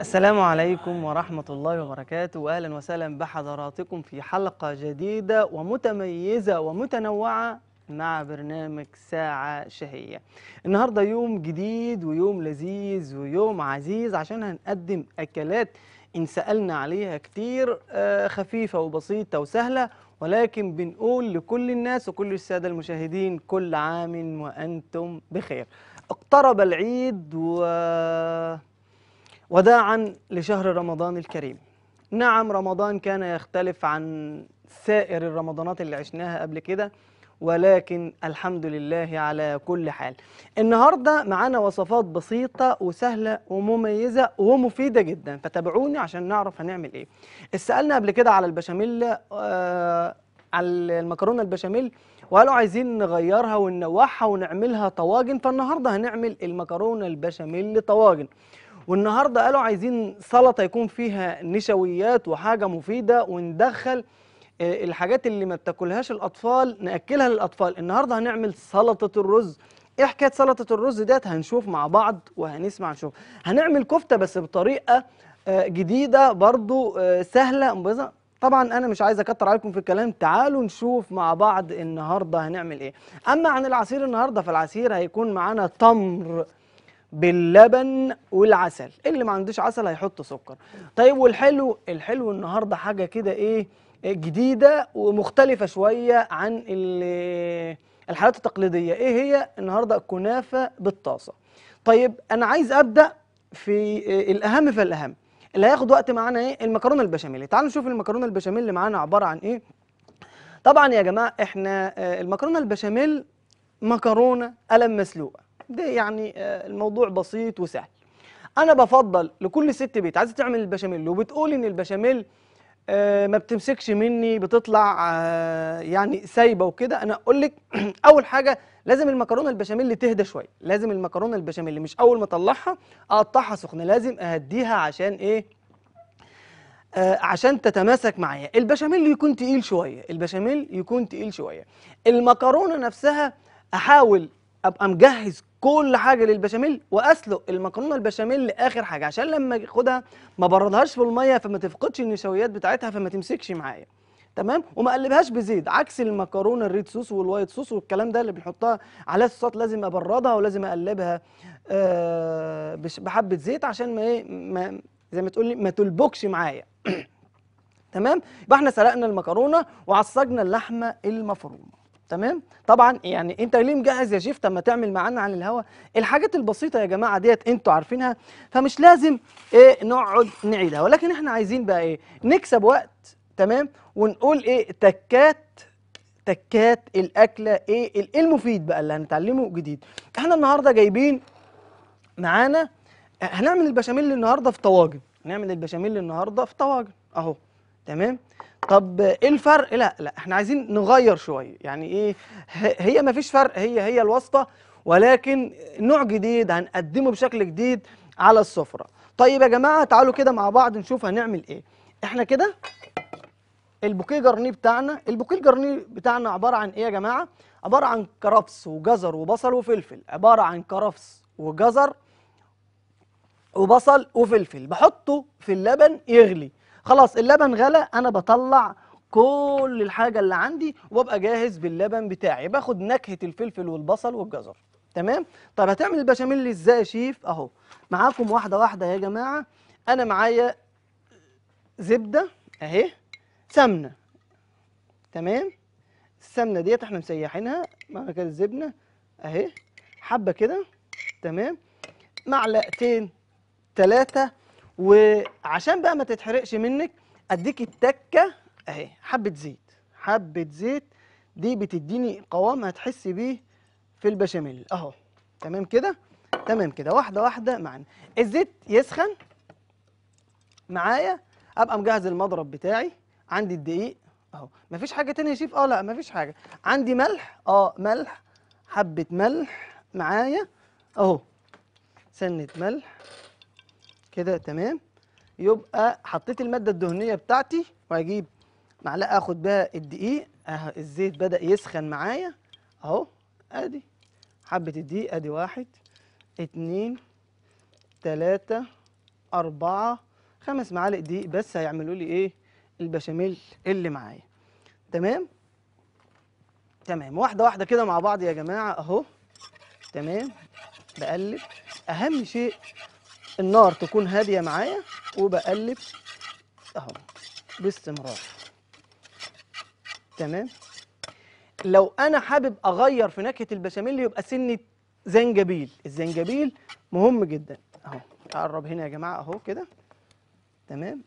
السلام عليكم ورحمة الله وبركاته وأهلا وسهلا بحضراتكم في حلقة جديدة ومتميزة ومتنوعة مع برنامج ساعة شهية النهاردة يوم جديد ويوم لذيذ ويوم عزيز عشان هنقدم أكلات إن سألنا عليها كتير آه، خفيفة وبسيطة وسهلة ولكن بنقول لكل الناس وكل السادة المشاهدين كل عام وأنتم بخير اقترب العيد و وداعا لشهر رمضان الكريم نعم رمضان كان يختلف عن سائر الرمضانات اللي عشناها قبل كده ولكن الحمد لله على كل حال النهاردة معانا وصفات بسيطة وسهلة ومميزة ومفيدة جدا فتابعوني عشان نعرف هنعمل ايه استقلنا قبل كده على البشاميل آه على المكرونة البشاميل وقالوا عايزين نغيرها وننوعها ونعملها طواجن فالنهاردة هنعمل المكرونة البشاميل طواجن والنهارده قالوا عايزين سلطه يكون فيها نشويات وحاجه مفيده وندخل آه، الحاجات اللي ما بتاكلهاش الاطفال ناكلها للاطفال النهارده هنعمل سلطه الرز ايه حكايه سلطه الرز ديت هنشوف مع بعض وهنسمع نشوف هنعمل كفته بس بطريقه آه، جديده برضو آه، سهله طبعا انا مش عايز اكتر عليكم في الكلام تعالوا نشوف مع بعض النهارده هنعمل ايه اما عن العصير النهارده فالعصير هيكون معانا تمر باللبن والعسل اللي ما عندوش عسل هيحط سكر طيب والحلو الحلو النهارده حاجه كده ايه جديده ومختلفه شويه عن الحالات التقليديه ايه هي النهارده الكنافه بالطاسه طيب انا عايز ابدا في الاهم فالاهم اللي هياخد وقت معانا ايه المكرونه البشاميل تعالوا نشوف المكرونه البشاميل اللي معانا عباره عن ايه طبعا يا جماعه احنا آه، المكرونه البشاميل مكرونه قلم مسلوقه ده يعني آه، الموضوع بسيط وسهل انا بفضل لكل ست بيت عايزه تعمل البشاميل وبتقول ان البشاميل آه، ما بتمسكش مني بتطلع آه، يعني سايبه وكده انا اقول لك اول حاجه لازم المكرونه البشاميل تهدى شويه لازم المكرونه البشاميل مش اول ما اطلعها اقطعها سخنه لازم اهديها عشان ايه آه عشان تتماسك معايا البشاميل يكون تقيل شويه البشاميل يكون تقيل شويه المكرونه نفسها احاول ابقى مجهز كل حاجه للبشاميل واسلق المكرونه البشاميل لاخر حاجه عشان لما اخدها ما بردهاش في الميه فما تفقدش النشويات بتاعتها فما تمسكش معايا تمام وما اقلبهاش بزيت عكس المكرونه الريد صوص والوايت صوص والكلام ده اللي بنحطها على الصوصات لازم ابردها ولازم اقلبها آه بحبه زيت عشان ما ايه ما زي ما تقول لي ما تلبكش معايا تمام يبقى احنا سلقنا المكرونه وعصجنا اللحمه المفرومه تمام طبعا يعني انت ليه مجهز يا شيف اما تعمل معانا عن الهوا الحاجات البسيطه يا جماعه ديت انتوا عارفينها فمش لازم ايه نقعد نعيدها ولكن احنا عايزين بقى ايه نكسب وقت تمام ونقول ايه تكات تكات الاكله ايه ايه المفيد بقى اللي هنتعلمه جديد احنا النهارده جايبين معانا هنعمل البشاميل النهارده في طواجن هنعمل البشاميل النهارده في طواجن اهو تمام طب ايه الفرق لا لا احنا عايزين نغير شويه يعني ايه هي ما فيش فرق هي هي الواسطه ولكن نوع جديد هنقدمه بشكل جديد على السفره طيب يا جماعه تعالوا كده مع بعض نشوف هنعمل ايه احنا كده البوكيه جرنيه بتاعنا البوكيه الجرنيه بتاعنا عباره عن ايه يا جماعه عباره عن كرفس وجزر وبصل وفلفل عباره عن كرفس وجزر وبصل وفلفل بحطه في اللبن يغلي خلاص اللبن غلى انا بطلع كل الحاجة اللي عندي وابقى جاهز باللبن بتاعي باخد نكهة الفلفل والبصل والجزر تمام طب هتعمل البشاميل ازاي يا شيف اهو معاكم واحدة واحدة يا جماعة انا معايا زبدة اهي سمنة تمام السمنة ديت احنا مسيحينها مع كده الزبنة اهي حبة كده تمام معلقتين ثلاثة وعشان بقى ما تتحرقش منك اديك التكه اهي حبه زيت حبه زيت دي بتديني قوام هتحسي بيه في البشاميل اهو تمام كده تمام كده واحده واحده معانا الزيت يسخن معايا ابقى مجهز المضرب بتاعي عندي الدقيق اهو مفيش حاجه تانية يا شيف اه لا مفيش حاجه عندي ملح اه ملح حبه ملح معايا اهو سنه ملح كده تمام يبقى حطيت المادة الدهنية بتاعتي وهجيب معلقة اخد بها الدقيق اه الزيت بدأ يسخن معايا اهو ادي حبة الدقيق ادي واحد اتنين تلاتة أربعة خمس معالق دقيق بس هيعملوا لي ايه البشاميل اللي معايا تمام تمام واحدة واحدة كده مع بعض يا جماعة اهو تمام بقلب أهم شيء النار تكون هادية معايا وبقلب اهو باستمرار تمام لو انا حابب اغير في نكهه البشاميل يبقى سنه زنجبيل الزنجبيل مهم جدا اهو اقرب هنا يا جماعه اهو كده تمام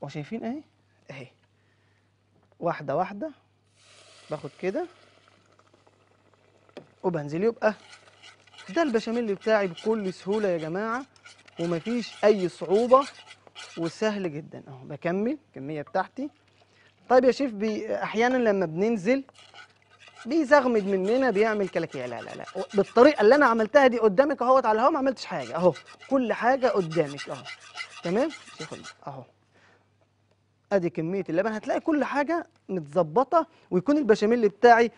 وشايفين اهي اهي واحده واحده باخد كده وبنزل يبقى ده البشاميل بتاعي بكل سهوله يا جماعه ومفيش اي صعوبه وسهل جدا اهو بكمل الكميه بتاعتي طيب يا شيف بي احيانا لما بننزل بيزغمد مننا بيعمل كلاكيع لا لا لا بالطريقه اللي انا عملتها دي قدامك اهوت على الهوا ما عملتش حاجه اهو كل حاجه قدامك اهو تمام اهو ادي كميه اللبن هتلاقي كل حاجه متظبطه ويكون البشاميل بتاعي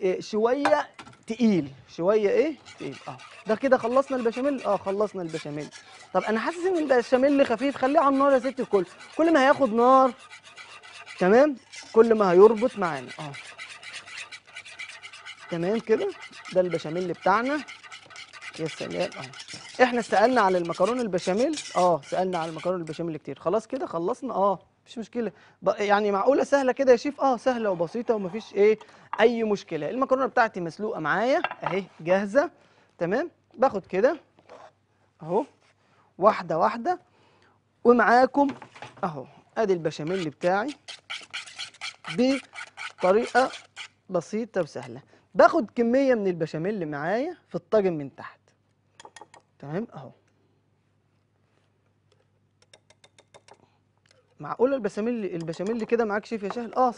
إيه شويه تقيل شويه ايه تقيل اه ده كده خلصنا البشاميل اه خلصنا البشاميل طب انا حاسس ان البشاميل خفيف خليه على النار يا ست الكل كل ما هياخد نار تمام كل ما هيربط معانا اه تمام كده ده البشاميل بتاعنا يا سلام اه احنا سالنا على المكرونه البشاميل اه سالنا على المكرونه البشاميل كتير خلاص كده خلصنا اه مفيش مشكله يعني معقوله سهله كده يا شيف اه سهله وبسيطه ومفيش ايه اي مشكله المكرونه بتاعتي مسلوقه معايا اهي جاهزه تمام باخد كده اهو واحده واحده ومعاكم اهو ادي البشاميل بتاعي بطريقه بسيطه وسهله باخد كميه من البشاميل معايا في الطاجن من تحت تمام اهو معقوله البشاميل البشاميل كده معاك شيف يا سهل اه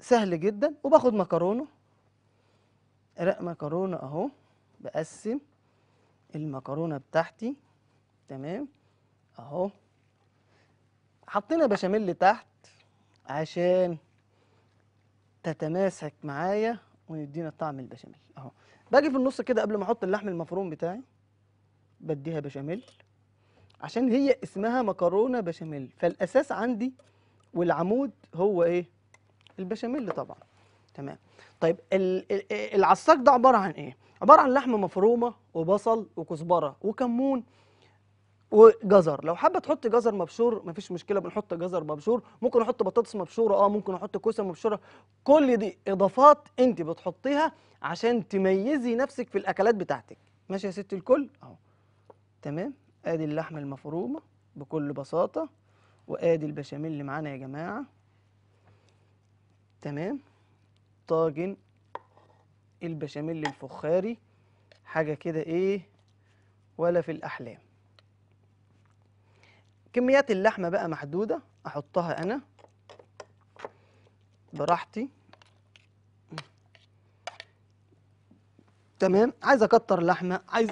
سهل جدا وباخد مكرونه رق مكرونه اهو بقسم المكرونه بتاعتي تمام اهو حطينا بشاميل تحت عشان تتماسك معايا ويدينا طعم البشاميل اهو باجي في النص كده قبل ما احط اللحم المفروم بتاعي بديها بشاميل عشان هي اسمها مكرونه بشاميل فالاساس عندي والعمود هو ايه البشاميل طبعا تمام طيب العصاك ده عباره عن ايه عباره عن لحمه مفرومه وبصل وكزبره وكمون وجزر لو حابه تحط جزر مبشور مفيش مشكله بنحط جزر مبشور ممكن احط بطاطس مبشوره اه ممكن احط كوسه مبشوره كل دي اضافات انت بتحطيها عشان تميزي نفسك في الاكلات بتاعتك ماشي يا ست الكل اهو تمام ادي اللحمه المفرومه بكل بساطه وادي البشاميل اللي معانا يا جماعه تمام طاجن البشاميل الفخاري حاجه كده ايه ولا في الاحلام كميات اللحمة بقى محدودة أحطها أنا براحتي تمام عايز أكتر لحمة عايز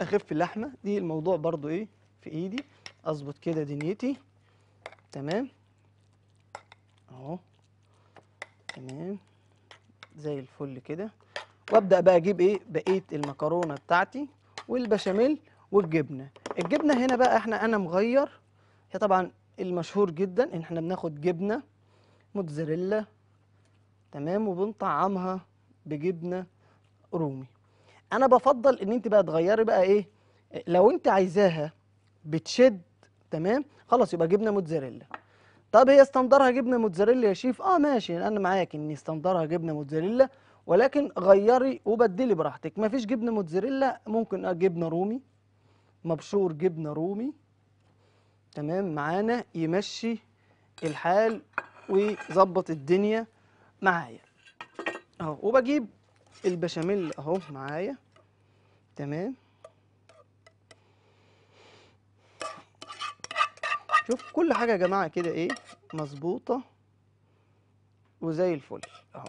أخف اللحمة دي الموضوع برضو إيه في إيدي أظبط كده دنيتي تمام أهو تمام زي الفل كده وابدا بقى اجيب ايه بقيه المكرونه بتاعتي والبشاميل والجبنه الجبنه هنا بقى احنا انا مغير هي طبعا المشهور جدا ان احنا بناخد جبنه موتزاريلا تمام وبنطعمها بجبنه رومي انا بفضل ان انت بقى تغيري بقى ايه لو انت عايزاها بتشد تمام خلاص يبقى جبنه موتزاريلا طب هي استندرها جبنه موتزاريلا يا شيف اه ماشي انا معاك ان استندرها جبنه موتزاريلا ولكن غيري وبدلي براحتك مفيش جبنه موتزاريلا ممكن آه، جبنه رومي مبشور جبنة رومي تمام معانا يمشي الحال ويظبط الدنيا معايا اهو وبجيب البشاميل اهو معايا تمام شوف كل حاجة يا جماعة كده ايه مظبوطة وزي الفل اهو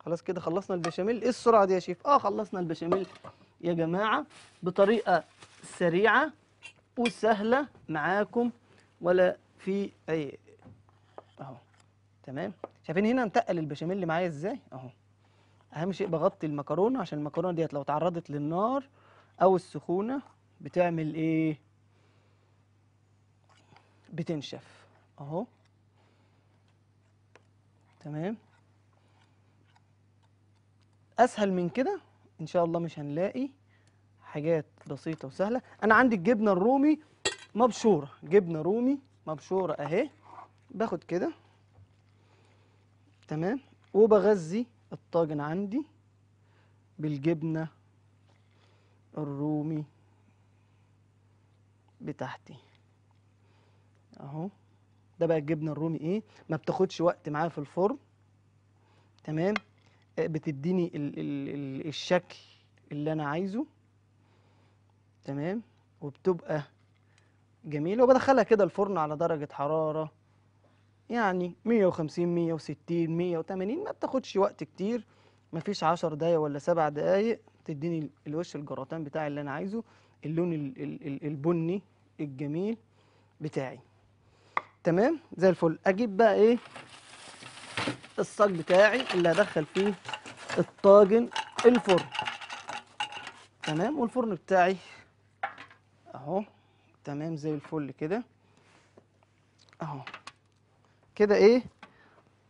خلاص كده خلصنا البشاميل ايه السرعة دي يا شيف اه خلصنا البشاميل يا جماعة بطريقة سريعة وسهلة معاكم ولا في أي أهو تمام شايفين هنا انتقل البشاميل اللي معايا إزاي أهو أهم شيء بغطي المكرونة عشان المكرونة ديت لو تعرضت للنار أو السخونة بتعمل إيه بتنشف أهو تمام أسهل من كده إن شاء الله مش هنلاقي حاجات بسيطة وسهلة أنا عندي الجبنة الرومي مبشورة جبنة رومي مبشورة أهي باخد كده تمام وبغذي الطاجن عندي بالجبنة الرومي بتاعتي اهو ده بقى الجبنه الرومي ايه ما بتاخدش وقت معايا في الفرن تمام آه، بتديني ال ال ال الشكل اللي انا عايزه تمام وبتبقى جميلة وبدخلها كده الفرن على درجة حرارة يعني 150 160 180 ما بتاخدش وقت كتير مفيش 10 دقايق ولا 7 دقايق تديني الوش الجراتان بتاعي اللي انا عايزه اللون البني الجميل بتاعي تمام زي الفل اجيب بقى ايه الصاج بتاعي اللي هدخل فيه الطاجن الفرن تمام والفرن بتاعي اهو تمام زي الفل كده اهو كده ايه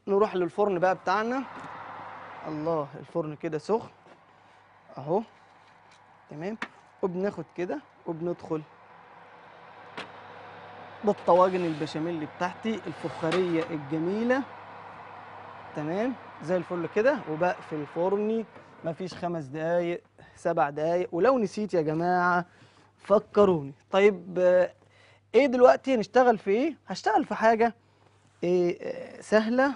نروح للفرن بقى بتاعنا الله الفرن كده سخن اهو تمام وبناخد كده وبندخل بالطواجن البشاميل بتاعتي الفخاريه الجميله تمام زي الفل كده وبقفل فرني مفيش خمس دقايق سبع دقايق ولو نسيت يا جماعه فكروني طيب آه، ايه دلوقتي نشتغل في ايه هشتغل في حاجة إيه سهلة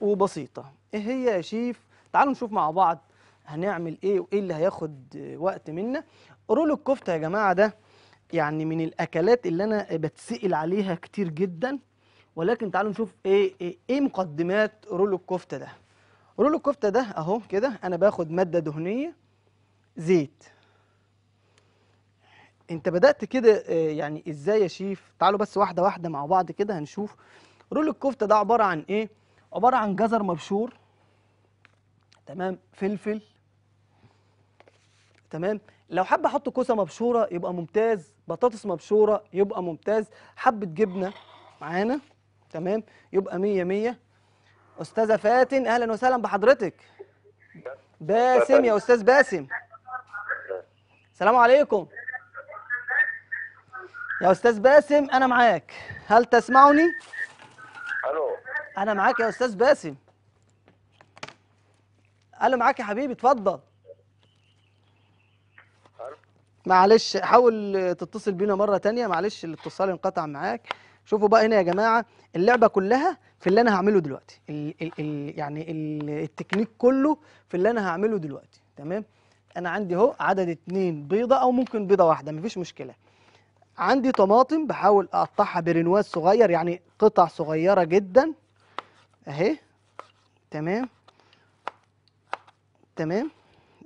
وبسيطة ايه هي يا شيف تعالوا نشوف مع بعض هنعمل ايه وايه اللي هياخد آه، وقت منا رول الكفتة يا جماعة ده يعني من الاكلات اللي انا بتسئل عليها كتير جدا ولكن تعالوا نشوف ايه ايه, إيه مقدمات رول الكفتة ده رول الكفتة ده اهو كده انا باخد مادة دهنية زيت انت بدات كده آه، يعني ازاي يا شيف تعالوا بس واحده واحده مع بعض كده هنشوف رول الكفته ده عباره عن ايه عباره عن جزر مبشور تمام فلفل تمام لو حابه احط كوسه مبشوره يبقى ممتاز بطاطس مبشوره يبقى ممتاز حبه جبنه معانا تمام يبقى مية مية استاذه فاتن اهلا وسهلا بحضرتك باسم يا استاذ باسم السلام عليكم يا استاذ باسم انا معاك هل تسمعني الو انا معاك يا استاذ باسم الو معاك يا حبيبي اتفضل معلش حاول تتصل بينا مره تانية معلش الاتصال انقطع معاك شوفوا بقى هنا يا جماعه اللعبه كلها في اللي انا هعمله دلوقتي الـ الـ يعني التكنيك كله في اللي انا هعمله دلوقتي تمام انا عندي اهو عدد اتنين بيضه او ممكن بيضه واحده مفيش مشكله عندي طماطم بحاول اقطعها برنواز صغير يعني قطع صغيره جدا اهي تمام تمام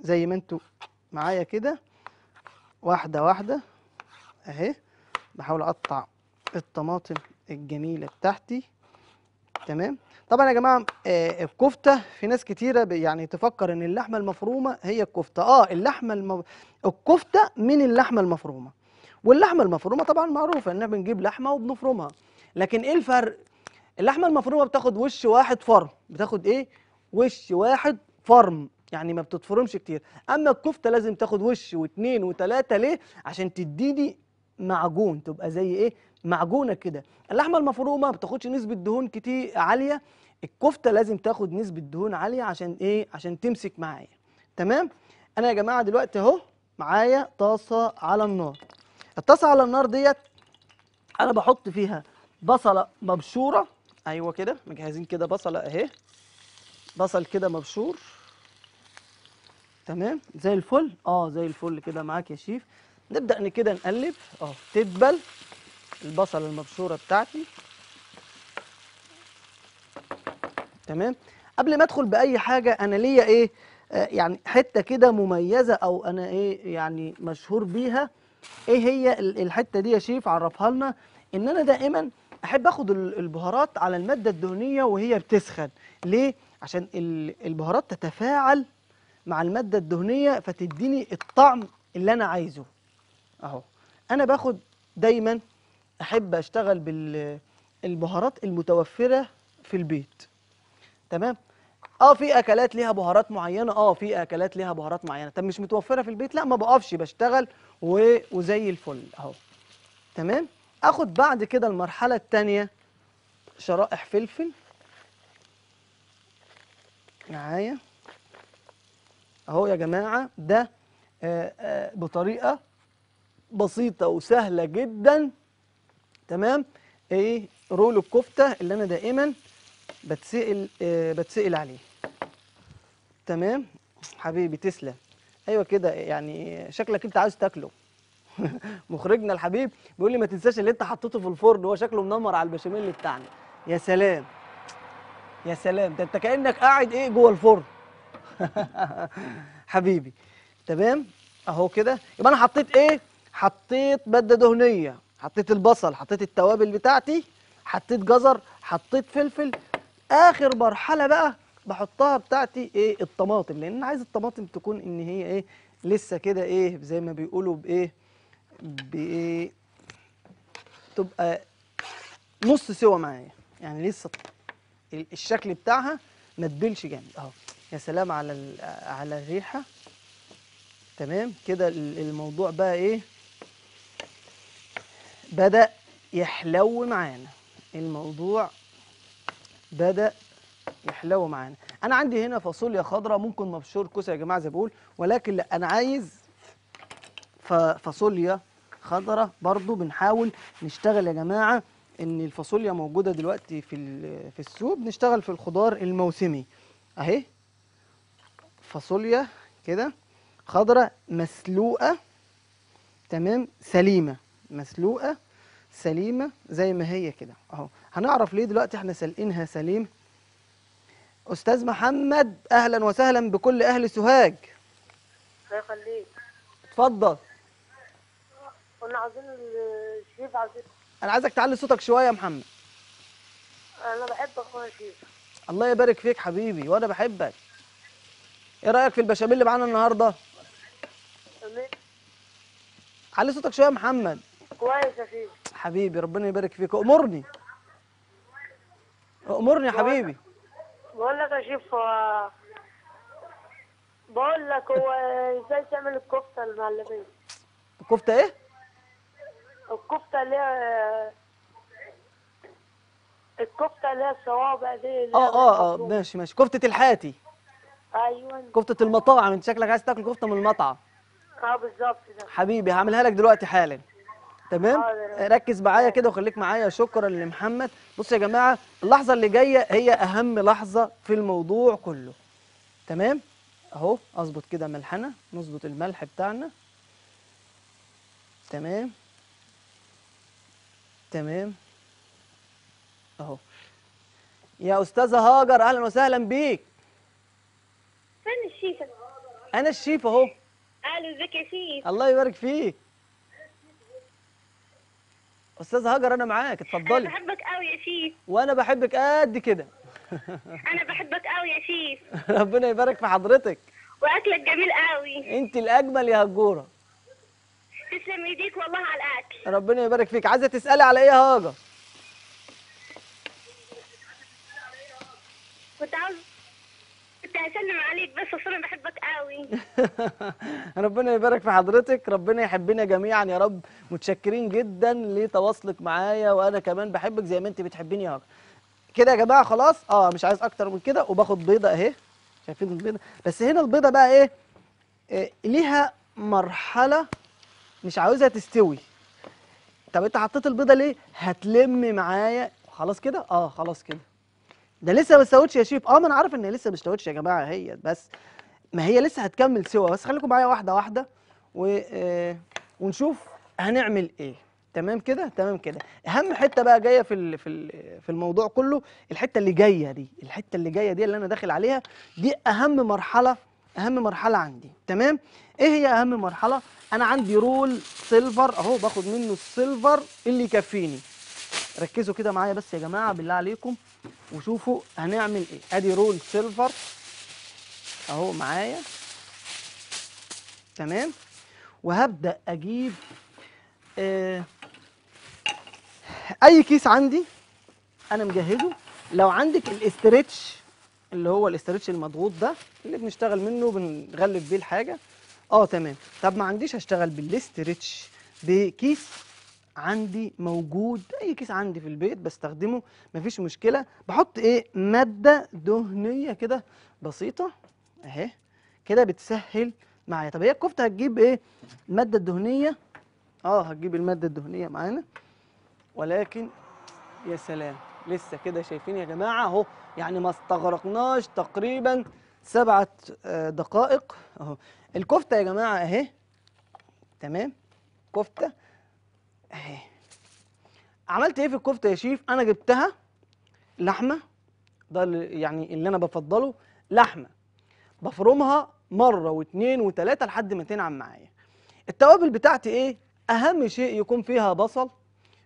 زي ما انتوا معايا كده واحده واحده اهي بحاول اقطع الطماطم الجميله بتاعتي تمام طبعا يا جماعه آه الكفته في ناس كتيره يعني تفكر ان اللحمه المفرومه هي الكفته اه اللحمه المف... الكفته من اللحمه المفرومه واللحمه المفرومه طبعا معروفه ان بنجيب لحمه وبنفرمها لكن ايه الفرق اللحمه المفرومه بتاخد وش واحد فرم بتاخد ايه وش واحد فرم يعني ما بتتفرمش كتير اما الكفته لازم تاخد وش واتنين وتلاته ليه عشان تديني معجون تبقى زي ايه معجونه كده اللحمه المفرومه ما بتاخدش نسبه دهون كتير عاليه الكفته لازم تاخد نسبه دهون عاليه عشان ايه عشان تمسك معايا تمام انا يا جماعه دلوقتي اهو معايا طاسه على النار الطاسه على النار ديت انا بحط فيها بصله مبشوره ايوه كده مجهزين كده بصله اهي بصل كده مبشور تمام زي الفل اه زي الفل كده معاك يا شيف نبدا كده نقلب اه تدبل البصله المبشوره بتاعتي تمام قبل ما ادخل باي حاجه انا ليا ايه آه يعني حته كده مميزه او انا ايه يعني مشهور بيها ايه هي الحته دي يا شيف عرفها لنا ان انا دائما احب اخد البهارات على الماده الدهنيه وهي بتسخن ليه عشان البهارات تتفاعل مع الماده الدهنيه فتديني الطعم اللي انا عايزه اهو انا باخد دايما احب اشتغل بالبهارات المتوفره في البيت تمام اه في اكلات ليها بهارات معينه اه في اكلات ليها بهارات معينه طب مش متوفره في البيت لا ما بقفش بشتغل و... وزي الفل اهو تمام اخد بعد كده المرحله الثانيه شرائح فلفل معايا اهو يا جماعه ده آآ آه، آآ آه، بطريقه بسيطه وسهله جدا تمام ايه رول الكفته اللي انا دائما بتسأل آه بتسأل عليه تمام حبيبي تسلم ايوه كده يعني شكلك انت عايز تاكله مخرجنا الحبيب بيقول لي ما تنساش اللي انت حطيته في الفرن هو شكله منمر على البشاميل بتاعنا يا سلام يا سلام ده انت كانك قاعد ايه جوه الفرن حبيبي تمام اهو كده يبقى انا حطيت ايه حطيت ماده دهنيه حطيت البصل حطيت التوابل بتاعتي حطيت جزر حطيت فلفل اخر مرحله بقى بحطها بتاعتي ايه الطماطم لان انا عايز الطماطم تكون ان هي ايه لسه كده ايه زي ما بيقولوا بايه بايه تبقى نص سوا معايا يعني لسه الشكل بتاعها ما تبلش جامد اهو يا سلام على على الريحه تمام كده الموضوع بقى ايه بدا يحلو معانا الموضوع بدأ يحلو معانا انا عندي هنا فاصوليا خضراء ممكن مبشور كوسه يا جماعه زي بقول ولكن لا انا عايز فاصوليا خضراء برضو بنحاول نشتغل يا جماعه ان الفاصوليا موجوده دلوقتي في في السوق بنشتغل في الخضار الموسمي اهي فاصوليا كده خضراء مسلوقه تمام سليمه مسلوقه سليمه زي ما هي كده اهو هنعرف ليه دلوقتي احنا سالقينها سليم استاذ محمد اهلا وسهلا بكل اهل سوهاج الله يخليك اتفضل كنا عايزين الشيف عايزين انا عايزك تعلي صوتك شويه يا محمد انا بحبك اخويا شيف الله يبارك فيك حبيبي وانا بحبك ايه رايك في البشاميل اللي معانا النهارده علي صوتك شويه يا محمد كويس يا شيخ حبيبي ربنا يبارك فيك امرني امرني يا حبيبي بقول لك يا شيف بقول لك هو ازاي تعمل الكفته المعلبيه الكفته ايه الكفته اللي هي الكفته اللي هي الصوابع دي آه،, اه اه اه ماشي ماشي كفته الحاتي ايوه كفته المطاعم انت شكلك عايز تاكل كفته من المطعم اه بالظبط ده حبيبي هعملها لك دلوقتي حالا تمام آه، ركز معايا كده وخليك معايا شكرا لمحمد بصوا يا جماعه اللحظه اللي جايه هي اهم لحظه في الموضوع كله تمام اهو اظبط كده ملحنا نظبط الملح بتاعنا تمام تمام اهو يا استاذه هاجر اهلا وسهلا بيك فين الشيفه انا الشيف اهو اهلا ازيك يا شيف الله يبارك فيك استاذ هاجر انا معاك اتفضلي انا بحبك قوي يا شيف وانا بحبك قد كده انا بحبك قوي يا شيف ربنا يبارك في حضرتك واكلك جميل قوي انت الاجمل يا هجوره تسلم ايديك والله على الاكل ربنا يبارك فيك عايزه تسالي على ايه يا هاجر كنت عاوز اسلم عليك بس اصل انا بحبك قوي ربنا يبارك في حضرتك ربنا يحبنا جميعا يا رب متشكرين جدا لتواصلك معايا وانا كمان بحبك زي ما انت بتحبيني يا كده يا جماعه خلاص اه مش عايز اكتر من كده وباخد بيضه اهي شايفين البيضه بس هنا البيضه بقى ايه, إيه ليها مرحله مش عاوزها تستوي طب انت حطيت البيضه ليه هتلم معايا خلاص كده اه خلاص كده ده لسه ما استوتش يا شيف اه ما انا عارف ان لسه ما استوتش يا جماعه هي بس ما هي لسه هتكمل سوا بس خليكم معايا واحده واحده و... آه، ونشوف هنعمل ايه تمام كده تمام كده اهم حته بقى جايه في في في الموضوع كله الحته اللي جايه دي الحته اللي جايه دي اللي انا داخل عليها دي اهم مرحله اهم مرحله عندي تمام ايه هي اهم مرحله انا عندي رول سيلفر اهو باخد منه السيلفر اللي يكفيني ركزوا كده معايا بس يا جماعه بالله عليكم وشوفوا هنعمل ايه ادي رول سيلفر اهو معايا تمام وهبدا اجيب آه اي كيس عندي انا مجهزه لو عندك الاسترتش اللي هو الاسترتش المضغوط ده اللي بنشتغل منه بنغلف بيه الحاجه اه تمام طب ما عنديش هشتغل بالاسترتش بكيس عندي موجود اي كيس عندي في البيت بستخدمه مفيش مشكله بحط ايه ماده دهنيه كده بسيطه اهي كده بتسهل معايا طب هي الكفته هتجيب ايه الماده الدهنيه اه هتجيب الماده الدهنيه معانا ولكن يا سلام لسه كده شايفين يا جماعه اهو يعني ما استغرقناش تقريبا سبعة آه، دقائق اهو الكفته يا جماعه اهي تمام كفته اهي عملت ايه في الكفته يا شيف انا جبتها لحمه ده يعني اللي انا بفضله لحمه بفرمها مره واثنين وثلاثه لحد ما تنعم معايا التوابل بتاعتي ايه اهم شيء يكون فيها بصل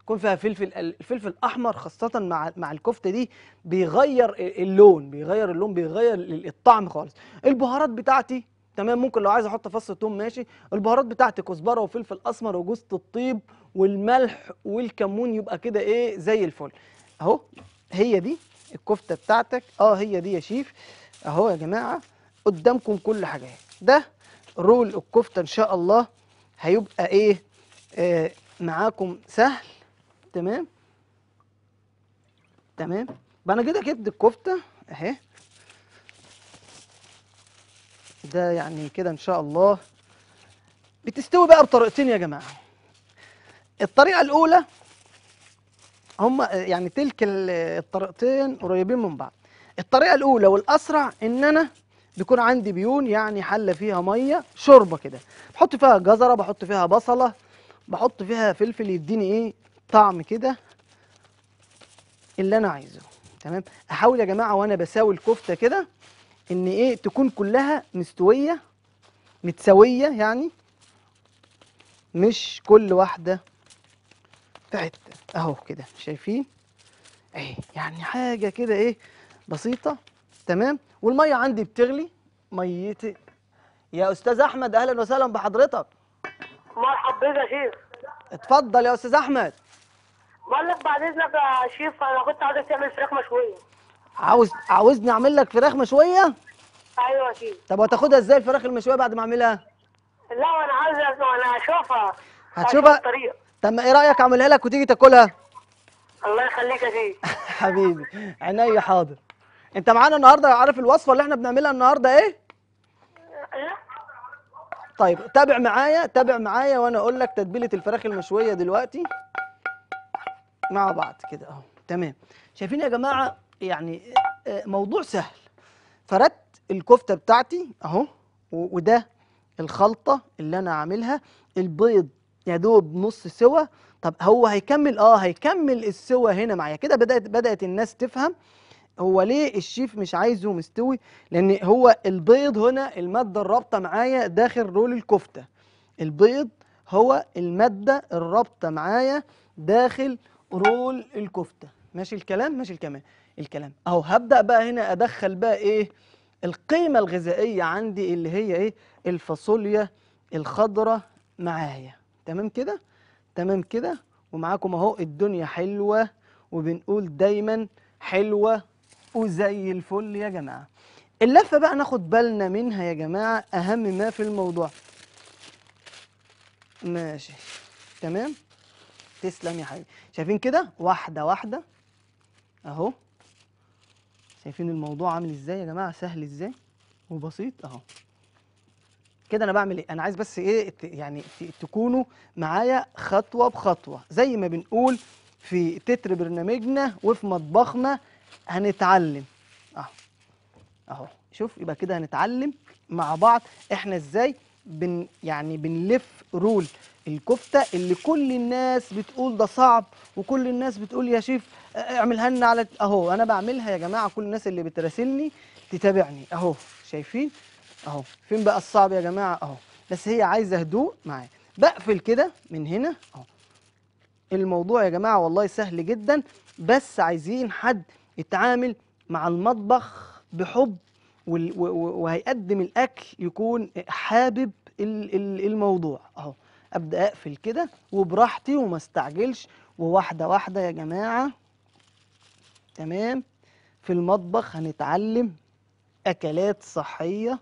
يكون فيها فلفل الفلفل الاحمر خاصه مع مع الكفته دي بيغير اللون بيغير اللون بيغير الطعم خالص البهارات بتاعتي تمام ممكن لو عايز احط فص ثوم ماشي البهارات بتاعتي كزبره وفلفل اسمر وجوز الطيب والملح والكمون يبقى كده ايه زي الفل اهو هي دي الكفته بتاعتك اه هي دي يا شيف اهو يا جماعه قدامكم كل حاجه ده رول الكفته ان شاء الله هيبقى ايه آه معاكم سهل تمام تمام بقى انا كده جبت الكفته اهي ده يعني كده ان شاء الله بتستوي بقى بطريقتين يا جماعه الطريقه الاولى هم يعني تلك الطريقتين قريبين من بعض الطريقه الاولى والاسرع ان انا بيكون عندي بيون يعني حله فيها ميه شوربه كده بحط فيها جزره بحط فيها بصله بحط فيها فلفل يديني ايه طعم كده اللي انا عايزه تمام احاول يا جماعه وانا بساوي الكفته كده ان ايه تكون كلها مستويه متساويه يعني مش كل واحده في حته اهو كده شايفين اهي يعني حاجه كده ايه بسيطه تمام والميه عندي بتغلي ميتي يا استاذ احمد اهلا وسهلا بحضرتك مرحبا بك يا شيخ اتفضل يا استاذ احمد بقول لك بعد اذنك يا شيخ انا كنت عايزك تعمل فراخ مشويه عاوز عاوزني اعمل لك فراخ مشويه ايوه سيدي طب وهتاخدها ازاي الفراخ المشويه بعد ما اعملها لا وانا عايزها انا هشوفها هتشوفها طب ما ايه رايك اعملها لك وتيجي تاكلها الله يخليك يا سيدي حبيبي عينيا حاضر انت معانا النهارده عارف الوصفه اللي احنا بنعملها النهارده ايه لا طيب تابع معايا تابع معايا وانا اقول لك تتبيله الفراخ المشويه دلوقتي مع بعض كده اهو تمام شايفين يا جماعه يعني آه، موضوع سهل فردت الكفتة بتاعتي اهو وده الخلطة اللي انا عاملها البيض يا دوب نص سوا طب هو هيكمل اه هيكمل السوا هنا معايا كده بدأت بدأت الناس تفهم هو ليه الشيف مش عايزه مستوي لان هو البيض هنا المادة الرابطة معايا داخل رول الكفتة البيض هو المادة الرابطة معايا داخل رول الكفتة ماشي الكلام ماشي الكلام الكلام اهو هبدا بقى هنا ادخل بقى ايه القيمه الغذائيه عندي اللي هي ايه الفاصوليا الخضراء معايا تمام كده تمام كده ومعاكم اهو الدنيا حلوه وبنقول دايما حلوه وزي الفل يا جماعه اللفه بقى ناخد بالنا منها يا جماعه اهم ما في الموضوع ماشي تمام تسلم يا حبيبي شايفين كده واحده واحده اهو شايفين الموضوع عامل ازاي يا جماعه سهل ازاي وبسيط اهو كده انا بعمل ايه انا عايز بس ايه يعني تكونوا معايا خطوه بخطوه زي ما بنقول في تتر برنامجنا وفي مطبخنا هنتعلم اهو اهو شوف يبقى كده هنتعلم مع بعض احنا ازاي بن يعني بنلف رول الكفته اللي كل الناس بتقول ده صعب وكل الناس بتقول يا شيف اعملها لنا على اهو انا بعملها يا جماعه كل الناس اللي بتراسلني تتابعني اهو شايفين اهو فين بقى الصعب يا جماعه اهو بس هي عايزه هدوء معايا بقفل كده من هنا اهو الموضوع يا جماعه والله سهل جدا بس عايزين حد يتعامل مع المطبخ بحب وهيقدم الاكل يكون حابب الموضوع اهو ابدا اقفل كده وبراحتي وما استعجلش وواحده واحده يا جماعه تمام في المطبخ هنتعلم اكلات صحيه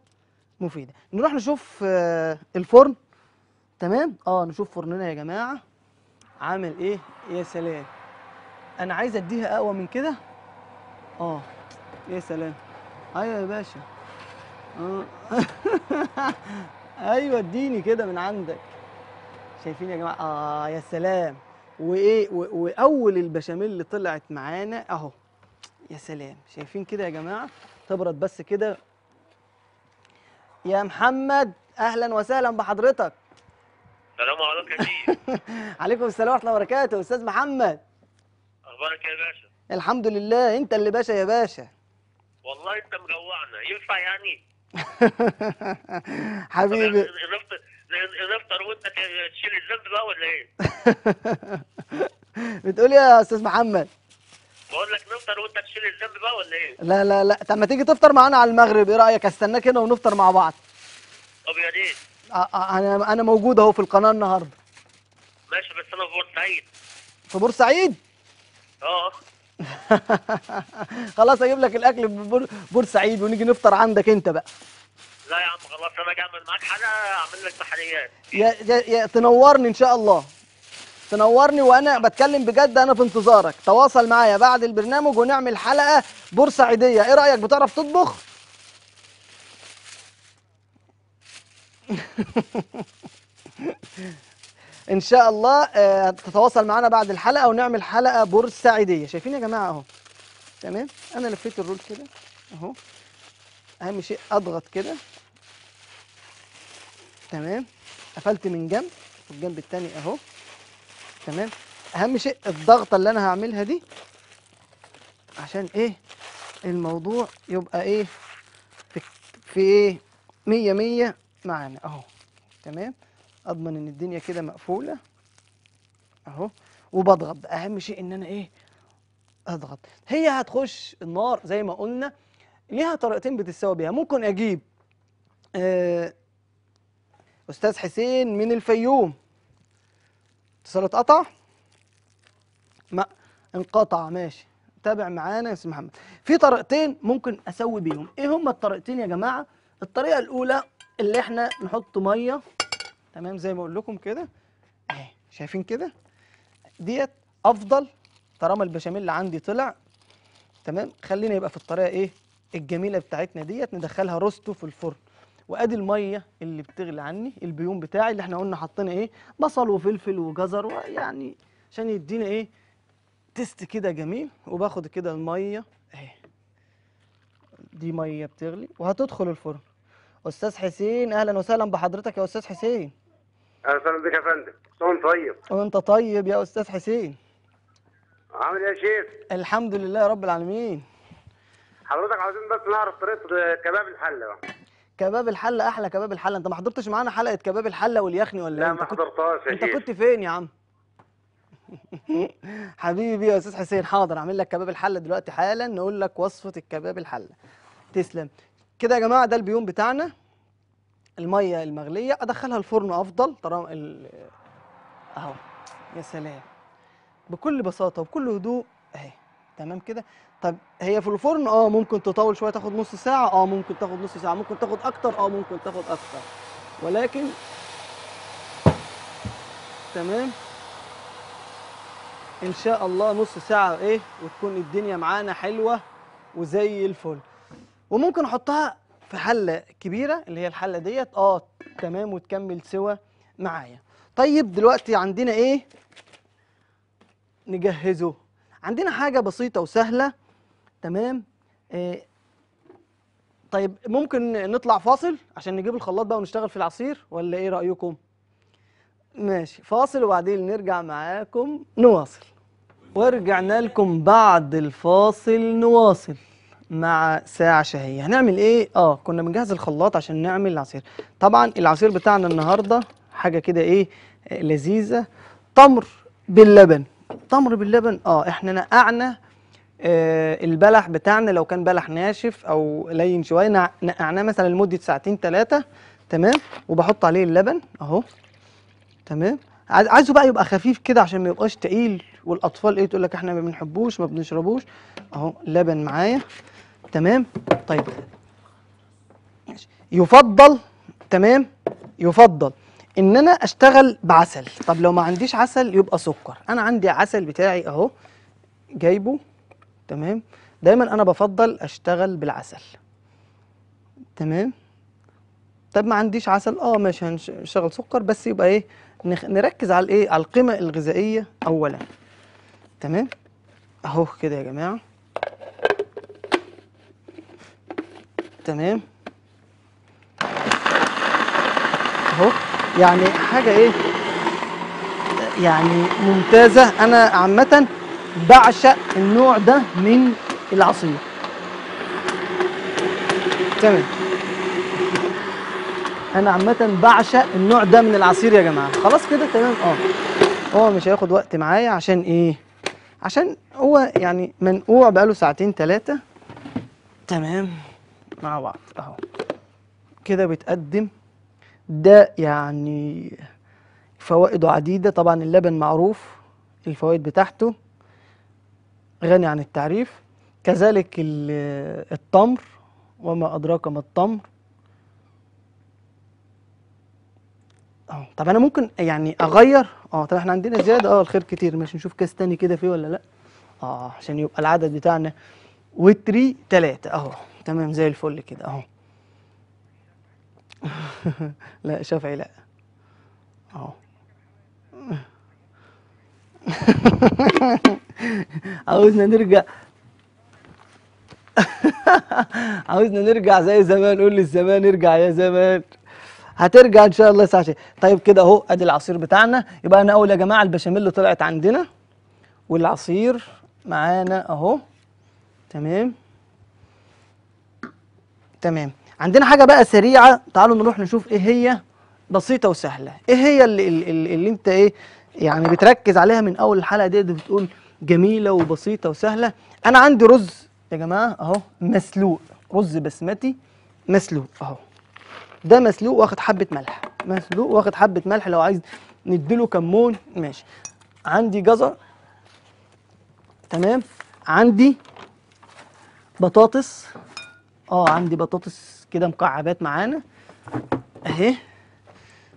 مفيده نروح نشوف آه، الفرن تمام اه نشوف فرننا يا جماعه عامل ايه يا سلام انا عايز اديها اقوى من كده اه يا سلام ايوه يا باشا اه ايوه اديني كده من عندك شايفين يا جماعه اه يا سلام وايه واول البشاميل اللي طلعت معانا اهو يا سلام شايفين كده يا جماعه تبرد بس كده يا محمد اهلا وسهلا بحضرتك السلام عليكم يا كبير عليكم السلام ورحمه الله وبركاته استاذ محمد اخبارك يا باشا الحمد لله انت اللي باشا يا باشا والله انت مجوعنا ينفع يعني حبيبي نفطر وانت تشيل الذنب بقى ولا ايه بتقول إيه يا استاذ محمد بقول لك نفطر وانت تشيل الذنب بقى ولا ايه؟ لا لا لا طب ما تيجي تفطر معانا على المغرب ايه رايك استناك هنا ونفطر مع بعض طب يا ريت انا انا موجود اهو في القناه النهارده ماشي بس انا في بورسعيد في بورسعيد؟ اه خلاص اجيب لك الاكل في بورسعيد ونيجي نفطر عندك انت بقى لا يا عم خلاص انا اجي اعمل معاك حاجه اعمل لك بحريات يا, يا تنورني ان شاء الله تنورني وانا بتكلم بجد انا في انتظارك تواصل معايا بعد البرنامج ونعمل حلقه بورسعيديه ايه رايك بتعرف تطبخ ان شاء الله آه، تتواصل معانا بعد الحلقه ونعمل حلقه بورسعيديه شايفين يا جماعه اهو تمام انا لفيت الرول كده اهو اهم شيء اضغط كده تمام قفلت من جنب والجنب التاني اهو تمام اهم شيء الضغطه اللي انا هعملها دي عشان ايه الموضوع يبقى ايه في, في ايه مية مية معانا اهو تمام اضمن ان الدنيا كده مقفوله اهو وبضغط اهم شيء ان انا ايه اضغط هي هتخش النار زي ما قلنا ليها طريقتين بتتساوي بيها ممكن اجيب آه استاذ حسين من الفيوم اتصال اتقطع ما انقطع ماشي تابع معانا يا سي محمد في طريقتين ممكن اسوي بيهم ايه هما الطريقتين يا جماعه الطريقه الاولى اللي احنا نحط ميه تمام زي ما اقول لكم كده اهي شايفين كده ديت افضل طالما البشاميل اللي عندي طلع تمام خلينا يبقى في الطريقه ايه الجميله بتاعتنا ديت ندخلها روستو في الفرن وادي الميه اللي بتغلي عني البيوم بتاعي اللي احنا قلنا حطينا ايه بصل وفلفل وجزر ويعني عشان يدينا ايه تيست كده جميل وباخد كده الميه اهي دي ميه بتغلي وهتدخل الفرن استاذ حسين اهلا وسهلا بحضرتك يا استاذ حسين اهلا وسهلا بك يا فندم وانت طيب وانت طيب يا استاذ حسين عامل ايه يا شيخ الحمد لله رب العالمين حضرتك عاوزين بس نعرف طريقه كباب الحله بقى كباب الحله احلى كباب الحله انت ما حضرتش معانا حلقه كباب الحله واليخني ولا إيه؟ لا ما حضرتهاش انت كنت فين يا عم حبيبي يا استاذ حسين حاضر اعمل لك كباب الحله دلوقتي حالا نقول لك وصفه الكباب الحله تسلم كده يا جماعه ده البيوم بتاعنا الميه المغليه ادخلها الفرن افضل طالما اهو يا سلام بكل بساطه وبكل هدوء اهي تمام كده طب هي في الفرن اه ممكن تطول شويه تاخد نص ساعه اه ممكن تاخد نص ساعه ممكن تاخد اكتر اه ممكن تاخد اكتر ولكن تمام ان شاء الله نص ساعه ايه وتكون الدنيا معانا حلوه وزي الفل وممكن احطها في حله كبيره اللي هي الحله ديت اه تمام وتكمل سوا معايا طيب دلوقتي عندنا ايه نجهزه عندنا حاجه بسيطه وسهله تمام آه، طيب ممكن نطلع فاصل عشان نجيب الخلاط بقى ونشتغل في العصير ولا ايه رايكم ماشي فاصل وبعدين نرجع معاكم نواصل ورجعنا لكم بعد الفاصل نواصل مع ساعة شهية هنعمل ايه؟ اه كنا بنجهز الخلاط عشان نعمل العصير طبعا العصير بتاعنا النهاردة حاجة كده ايه آه، لذيذة تمر باللبن تمر باللبن اه احنا نقعنا آه، البلح بتاعنا لو كان بلح ناشف او لين شويه نقعناه مثلا لمده ساعتين ثلاثه تمام وبحط عليه اللبن اهو تمام عايزه بقى يبقى خفيف كده عشان ما يبقاش تقيل والاطفال ايه تقول لك احنا ما بنحبوش ما بنشربوش اهو لبن معايا تمام طيب يفضل تمام يفضل ان انا اشتغل بعسل طب لو ما عنديش عسل يبقى سكر انا عندي عسل بتاعي اهو جايبه تمام دايما انا بفضل اشتغل بالعسل تمام طب ما عنديش عسل اه ماشي هنشتغل سكر بس يبقى ايه نركز على الايه على القيمه الغذائيه اولا تمام اهو كده يا جماعه تمام اهو يعني حاجه ايه يعني ممتازه انا عامه بعشق النوع ده من العصير تمام انا عامه بعشق النوع ده من العصير يا جماعه خلاص كده تمام اه هو مش هياخد وقت معايا عشان ايه عشان هو يعني منقوع بقاله ساعتين ثلاثه تمام مع بعض اهو كده بيتقدم ده يعني فوائده عديده طبعا اللبن معروف الفوائد بتاعته غني عن التعريف كذلك التمر وما أدراك ما التمر آه، طب انا ممكن يعني اغير اه طب احنا عندنا زياده اه الخير كتير ماشي نشوف كاس تاني كده فيه ولا لا اه عشان يبقى العدد بتاعنا وتري تلاتة اهو تمام زي الفل كده اهو لا شافعي لا اهو عاوزنا نرجع عاوزنا نرجع زي زمان قول لي الزمان ارجع يا زمان هترجع ان شاء الله ساعه طيب كده اهو ادي العصير بتاعنا يبقى انا اقول يا جماعه البشاميل طلعت عندنا والعصير معانا اهو تمام تمام عندنا حاجه بقى سريعه تعالوا نروح نشوف ايه هي بسيطه وسهله ايه هي اللي, اللي, اللي انت ايه يعني بتركز عليها من اول الحلقه ديت دي بتقول جميله وبسيطه وسهله انا عندي رز يا جماعه اهو مسلوق رز بسمتي مسلوق اهو ده مسلوق واخد حبه ملح مسلوق واخد حبه ملح لو عايز نديله كمون ماشي عندي جزر تمام عندي بطاطس اه عندي بطاطس كده مكعبات معانا اهي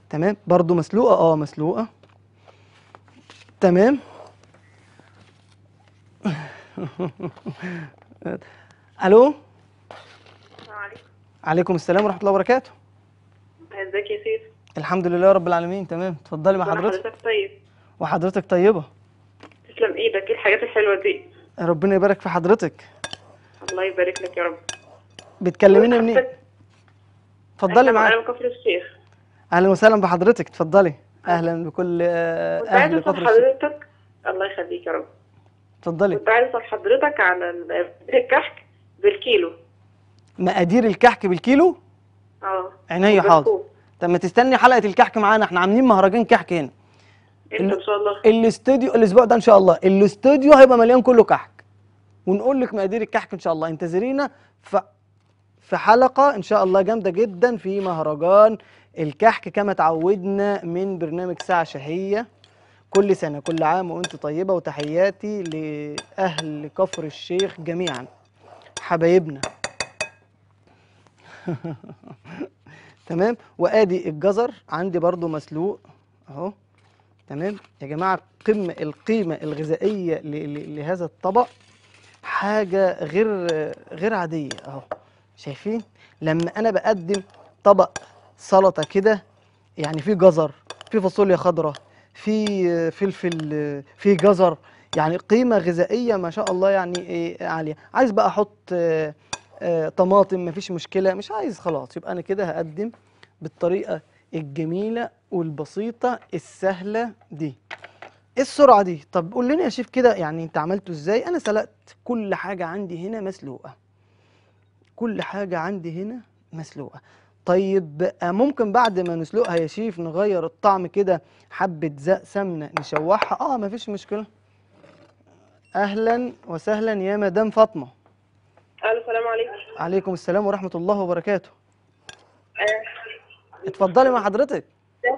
تمام برضو مسلوقه اه مسلوقه تمام الو عليكم. عليكم السلام ورحمه الله وبركاته ازيك يا سيدي الحمد لله رب العالمين تمام اتفضلي مع حضرتك حضرتك طيب وحضرتك طيبه تسلم ايدك ايه الحاجات الحلوه دي ربنا يبارك في حضرتك الله يبارك لك يا رب بتكلميني منين اتفضلي معايا انا من كفر الشيخ اهلا وسهلا بحضرتك اتفضلي اهلا بكل آه، اهل كفر حضرتك الله يخليك يا رب اتفضلي كنت عايزه حضرتك على الكحك بالكيلو مقادير الكحك بالكيلو اه عينيا حاضر طب ما تستني حلقه الكحك معانا احنا عاملين مهرجان كحك هنا ان شاء الله الاستوديو الاسبوع ده ان شاء الله الاستوديو هيبقى مليان كله كحك ونقول لك مقادير الكحك ان شاء الله انتظرينا ف... في حلقه ان شاء الله جامده جدا في مهرجان الكحك كما تعودنا من برنامج ساعة شهية كل سنة كل عام وانت طيبة وتحياتي لأهل كفر الشيخ جميعا حبايبنا تمام وادي الجزر عندي برضو مسلوق اهو تمام يا جماعة قمة القيمة الغذائية لهذا الطبق حاجة غير غير عادية اهو شايفين لما انا بقدم طبق سلطه كده يعني في جزر في فاصوليا خضراء في فلفل في جزر يعني قيمه غذائيه ما شاء الله يعني إيه عاليه عايز بقى احط آه، آه، طماطم مفيش مشكله مش عايز خلاص يبقى انا كده هقدم بالطريقه الجميله والبسيطه السهله دي ايه السرعه دي طب قول لنا يا شيف كده يعني انت عملته ازاي انا سلقت كل حاجه عندي هنا مسلوقه كل حاجه عندي هنا مسلوقه طيب آه، ممكن بعد ما نسلقها يا شيف نغير الطعم كده حبة زق سمنة نشوحها اه مفيش مشكلة اهلا وسهلا يا مدام فاطمة الو السلام عليكم عليكم السلام ورحمة الله وبركاته آه. اتفضلي مع حضرتك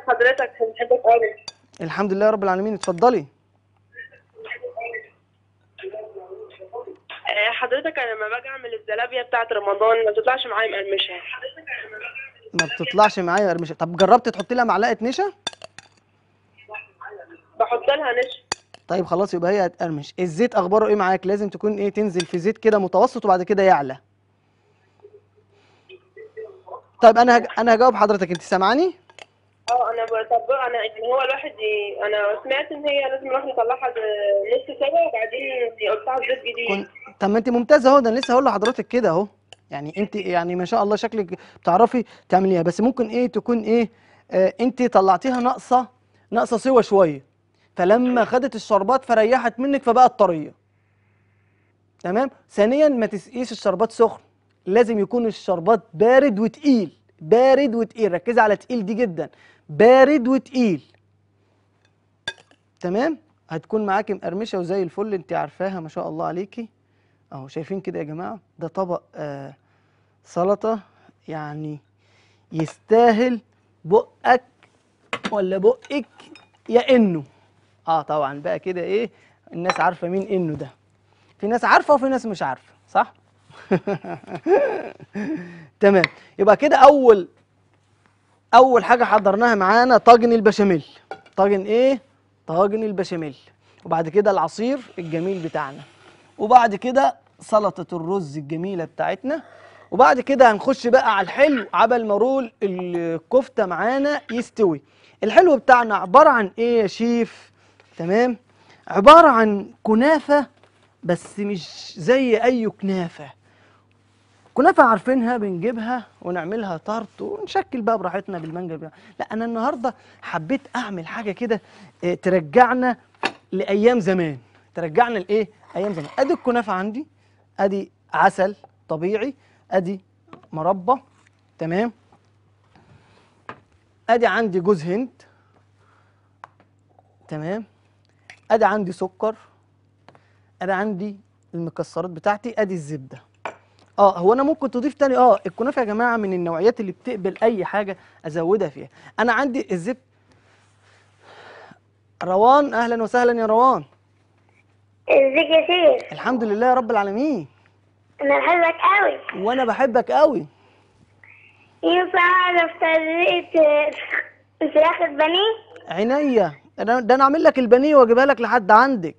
حضرتك بنحبك قوي الحمد لله رب العالمين اتفضلي يعني حضرتك انا لما باجي اعمل الزلابيه بتاعه رمضان ما بتطلعش معايا مقرمشه ما بتطلعش معايا مقرمشه طب جربت تحط لها معلقه نشا بحط لها نشا طيب خلاص يبقى هي هتقرمش الزيت اخباره ايه معاك لازم تكون ايه تنزل في زيت كده متوسط وبعد كده يعلى طيب انا هج... انا هجاوب حضرتك انت سامعاني اه انا طب انا يعني هو الواحد انا سمعت ان هي لازم الواحد يطلعها نص سوا وبعدين يقطعها بزيت جديد طب ما انت ممتازه اهو ده انا لسه هقول لحضرتك كده اهو يعني انت يعني ما شاء الله شكلك بتعرفي تعمليها بس ممكن ايه تكون ايه آه انت طلعتيها ناقصه ناقصه سوى شويه فلما خدت الشربات فريحت منك فبقت طريه تمام ثانيا ما تسقيش الشربات سخن لازم يكون الشربات بارد وتقيل بارد وتقيل ركزي على تقيل دي جدا بارد وتقيل تمام هتكون معاكي مقرمشه وزي الفل انت عارفاها ما شاء الله عليكي اهو شايفين كده يا جماعه ده طبق آه سلطه يعني يستاهل بقك ولا بقك يا انه اه طبعا بقى كده ايه الناس عارفه مين انه ده في ناس عارفه وفي ناس مش عارفه صح تمام يبقى كده اول اول حاجه حضرناها معانا طاجن البشاميل طاجن ايه طاجن البشاميل وبعد كده العصير الجميل بتاعنا وبعد كده سلطة الرز الجميلة بتاعتنا وبعد كده هنخش بقى على الحلو عبل ما الكفتة معانا يستوي الحلو بتاعنا عبارة عن ايه يا شيف تمام عبارة عن كنافة بس مش زي اي كنافة كنافة عارفينها بنجيبها ونعملها طرط ونشكل بقى براحتنا بالمانجا بقى. لا انا النهاردة حبيت اعمل حاجة كده آه، ترجعنا لأيام زمان ترجعنا لإيه؟ ايام زمان ادي الكنافه عندي ادي عسل طبيعي ادي مربى تمام ادي عندي جوز هند تمام ادي عندي سكر ادي عندي المكسرات بتاعتي ادي الزبده اه هو انا ممكن تضيف تاني اه الكنافه يا جماعه من النوعيات اللي بتقبل اي حاجه ازودها فيها انا عندي الزبده روان اهلا وسهلا يا روان ازيك يا سيف الحمد لله يا رب العالمين انا بحبك قوي وانا بحبك قوي ينفع اعرف طريقه فراخ البانيه عينيا ده انا اعمل لك البانيه واجيبها لك لحد عندك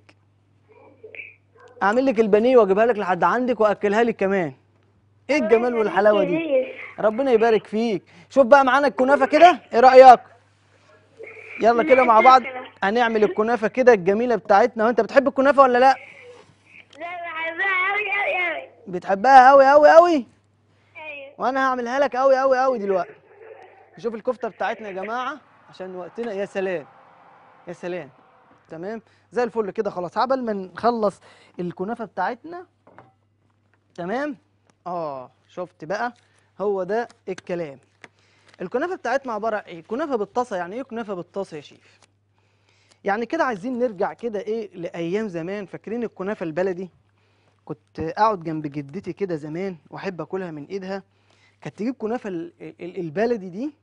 اعمل لك البانيه واجيبها لك لحد عندك واكلها لك كمان ايه الجمال والحلاوه دي ربنا يبارك فيك شوف بقى معانا الكنافه كده ايه رايك يلا كده مع بعض هنعمل الكنافه كده الجميله بتاعتنا وانت بتحب الكنافه ولا لا لا بحبها قوي قوي قوي بتحبها قوي قوي قوي ايوه وانا هعملها لك قوي قوي قوي دلوقتي نشوف الكفته بتاعتنا يا جماعه عشان وقتنا يا سلام يا سلام تمام زي الفل كده خلاص قبل ما نخلص الكنافه بتاعتنا تمام اه شفت بقى هو ده الكلام الكنافه بتاعتنا عباره عن ايه كنافه بالطاسه يعني ايه كنافه بالطاسه يا شيف يعني كده عايزين نرجع كده ايه لايام زمان فاكرين الكنافه البلدي كنت اقعد جنب جدتي كده زمان واحب اكلها من ايدها كانت تجيب كنافه البلدي دي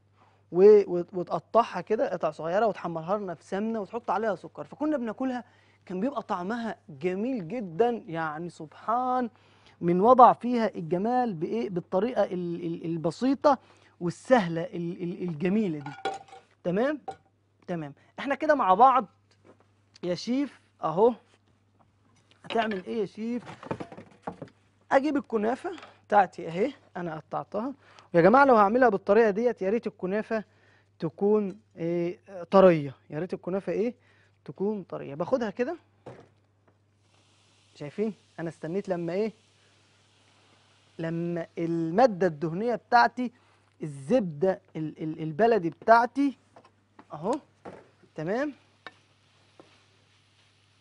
وتقطعها كده قطع صغيره وتحمرها لنا في سمنه وتحط عليها سكر فكنا بناكلها كان بيبقى طعمها جميل جدا يعني سبحان من وضع فيها الجمال بايه بالطريقه البسيطه والسهله الجميله دي تمام تمام احنا كده مع بعض يا شيف اهو هتعمل ايه يا شيف اجيب الكنافه بتاعتي اهي انا قطعتها ويا جماعه لو هعملها بالطريقه ديت يا ريت الكنافه تكون ايه طريه يا ريت الكنافه ايه تكون طريه باخدها كده شايفين انا استنيت لما ايه لما الماده الدهنيه بتاعتي الزبده البلدي بتاعتي اهو تمام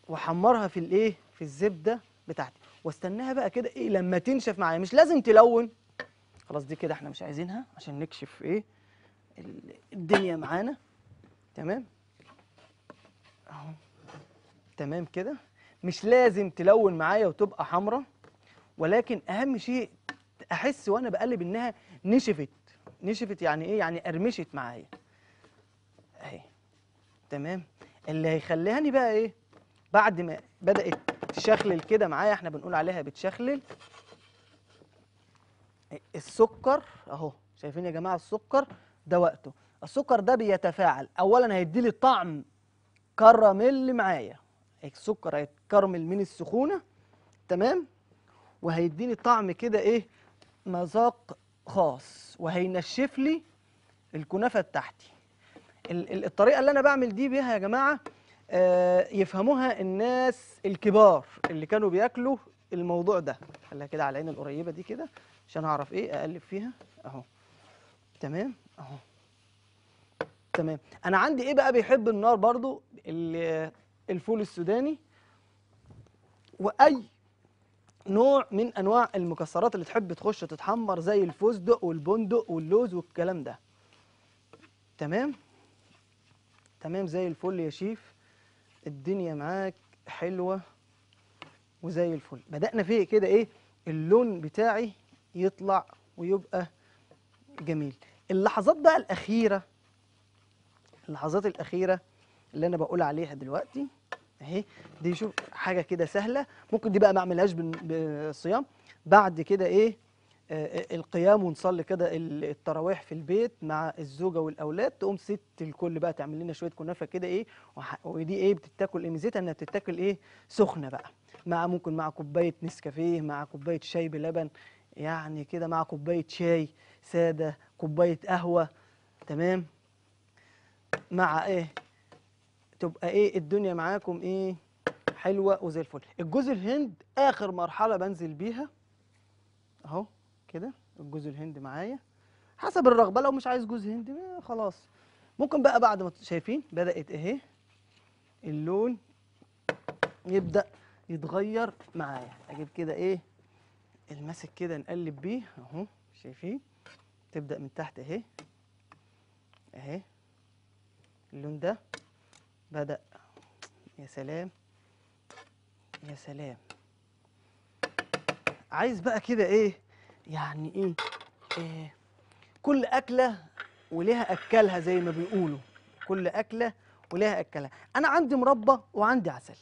واحمرها في الايه في الزبده بتاعتي واستناها بقى كده ايه لما تنشف معايا مش لازم تلون خلاص دي كده احنا مش عايزينها عشان نكشف ايه الدنيا معانا تمام اهو تمام كده مش لازم تلون معايا وتبقى حمراء ولكن اهم شيء احس وانا بقلب انها نشفت نشفت يعني ايه يعني قرمشت معايا تمام اللي هيخليهاني بقى ايه بعد ما بدات تشخلل كده معايا احنا بنقول عليها بتشخلل السكر اهو شايفين يا جماعه السكر ده وقته السكر ده بيتفاعل اولا هيدي لي طعم كراميل معايا السكر هيتكرمل من السخونه تمام وهيديني طعم كده ايه مذاق خاص وهينشف لي الكنافه بتاعتي الطريقه اللي انا بعمل دي بيها يا جماعه آه، يفهموها الناس الكبار اللي كانوا بياكلوا الموضوع ده خليها كده على العين القريبه دي كده عشان اعرف ايه اقلب فيها اهو تمام اهو تمام انا عندي ايه بقى بيحب النار برضو الفول السوداني واي نوع من انواع المكسرات اللي تحب تخش تتحمر زي الفستق والبندق واللوز والكلام ده تمام تمام زي الفل يا شيف الدنيا معاك حلوة وزي الفل بدأنا فيه كده ايه اللون بتاعي يطلع ويبقى جميل اللحظات بقى الأخيرة اللحظات الأخيرة اللي أنا بقول عليها دلوقتي اهي دي شوف حاجة كده سهلة ممكن دي بقى ما أعملهاش بالصيام بعد كده ايه آه، آه، القيام ونصلي كده التراويح في البيت مع الزوجه والاولاد تقوم ست الكل بقى تعمل لنا شويه كنافه كده ايه ودي ايه بتتاكل ايه ميزتها انها بتتاكل ايه سخنه بقى مع ممكن مع كوبايه نسكافيه مع كوبايه شاي بلبن يعني كده مع كوبايه شاي ساده كوبايه قهوه تمام مع ايه تبقى ايه الدنيا معاكم ايه حلوه وزي الفل الجوز الهند اخر مرحله بنزل بيها اهو كده الجوز الهند معايا حسب الرغبه لو مش عايز جوز هند خلاص ممكن بقى بعد ما شايفين بدات اهي اللون يبدا يتغير معايا اجيب كده ايه الماسك كده نقلب بيه اهو شايفين تبدا من تحت اهي اهي اللون ده بدا يا سلام يا سلام عايز بقى كده ايه يعني ايه, إيه كل اكله وليها اكلها زي ما بيقولوا كل اكله وليها اكلها انا عندي مربى وعندي عسل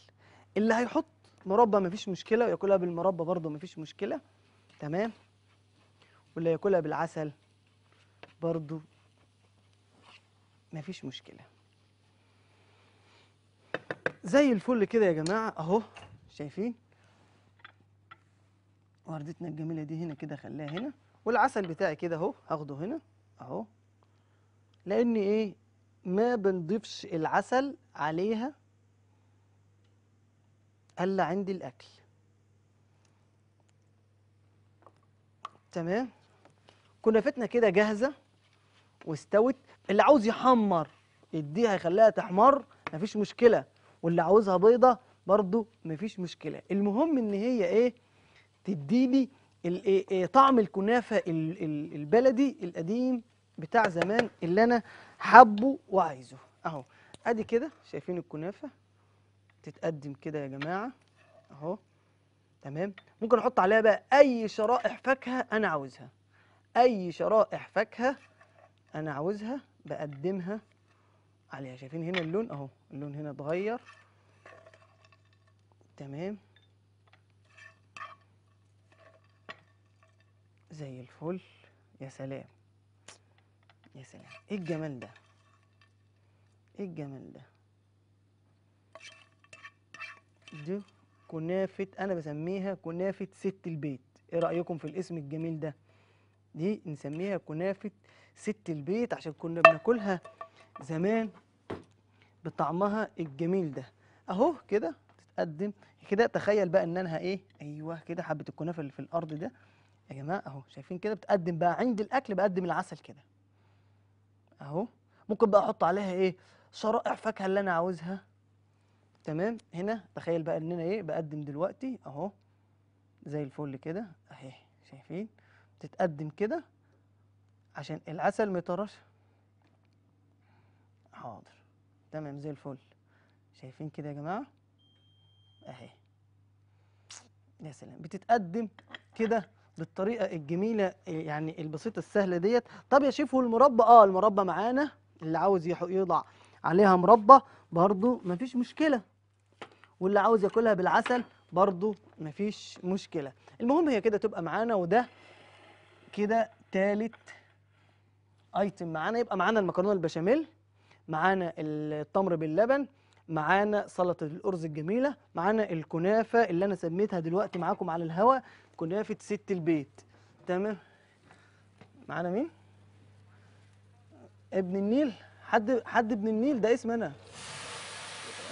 اللي هيحط مربى مفيش مشكله وياكلها بالمربى برضه مفيش مشكله تمام واللي ياكلها بالعسل برضه مفيش مشكله زي الفل كده يا جماعه اهو شايفين وردتنا الجميله دي هنا كده خليها هنا والعسل بتاعي كده اهو هاخده هنا اهو لان ايه ما بنضيفش العسل عليها الا عند الاكل تمام كنافتنا كده جاهزه واستوت اللي عاوز يحمر يديها يخليها تحمر مفيش مشكله واللي عاوزها بيضه برضو مفيش مشكله المهم ان هي ايه تديلي إيه- إيه، طعم الكنافة البلدي القديم بتاع زمان اللي أنا حبه وعايزه أهو أدي كده شايفين الكنافة تتقدم كده يا جماعة أهو تمام ممكن أحط عليها بقى أي شرائح فاكهة أنا عاوزها أي شرائح فاكهة أنا عاوزها بقدمها عليها شايفين هنا اللون أهو اللون هنا اتغير تمام زي الفل يا سلام يا سلام ايه الجمال ده ايه الجمال ده دي كنافة انا بسميها كنافة ست البيت ايه رأيكم في الاسم الجميل ده دي نسميها كنافة ست البيت عشان كنا بناكلها زمان بطعمها الجميل ده اهو كده تتقدم كده تخيل بقى ان انا ايه ايوه كده حبة الكنافة اللي في الارض ده يا جماعه اهو شايفين كده بتقدم بقى عند الاكل بقدم العسل كده اهو ممكن بقى احط عليها ايه شرائح فاكهه اللي انا عاوزها تمام هنا تخيل بقى ان انا ايه بقدم دلوقتي اهو زي الفل كده اهي شايفين بتتقدم كده عشان العسل ما يطرش حاضر تمام زي الفل شايفين كده يا جماعه اهي يا سلام بتتقدم كده بالطريقه الجميله يعني البسيطه السهله ديت طب يا شيف والمربى اه المربى معانا اللي عاوز يضع عليها مربى برضو مفيش مشكله واللي عاوز ياكلها بالعسل برضو مفيش مشكله المهم هي كده تبقى معانا وده كده تالت ايتم معانا يبقى معانا المكرونه البشاميل معانا التمر باللبن معانا سلطه الارز الجميله معانا الكنافه اللي انا سميتها دلوقتي معاكم على الهواء كنافة ست البيت تمام معانا مين؟ ابن النيل حد حد ابن النيل ده اسم انا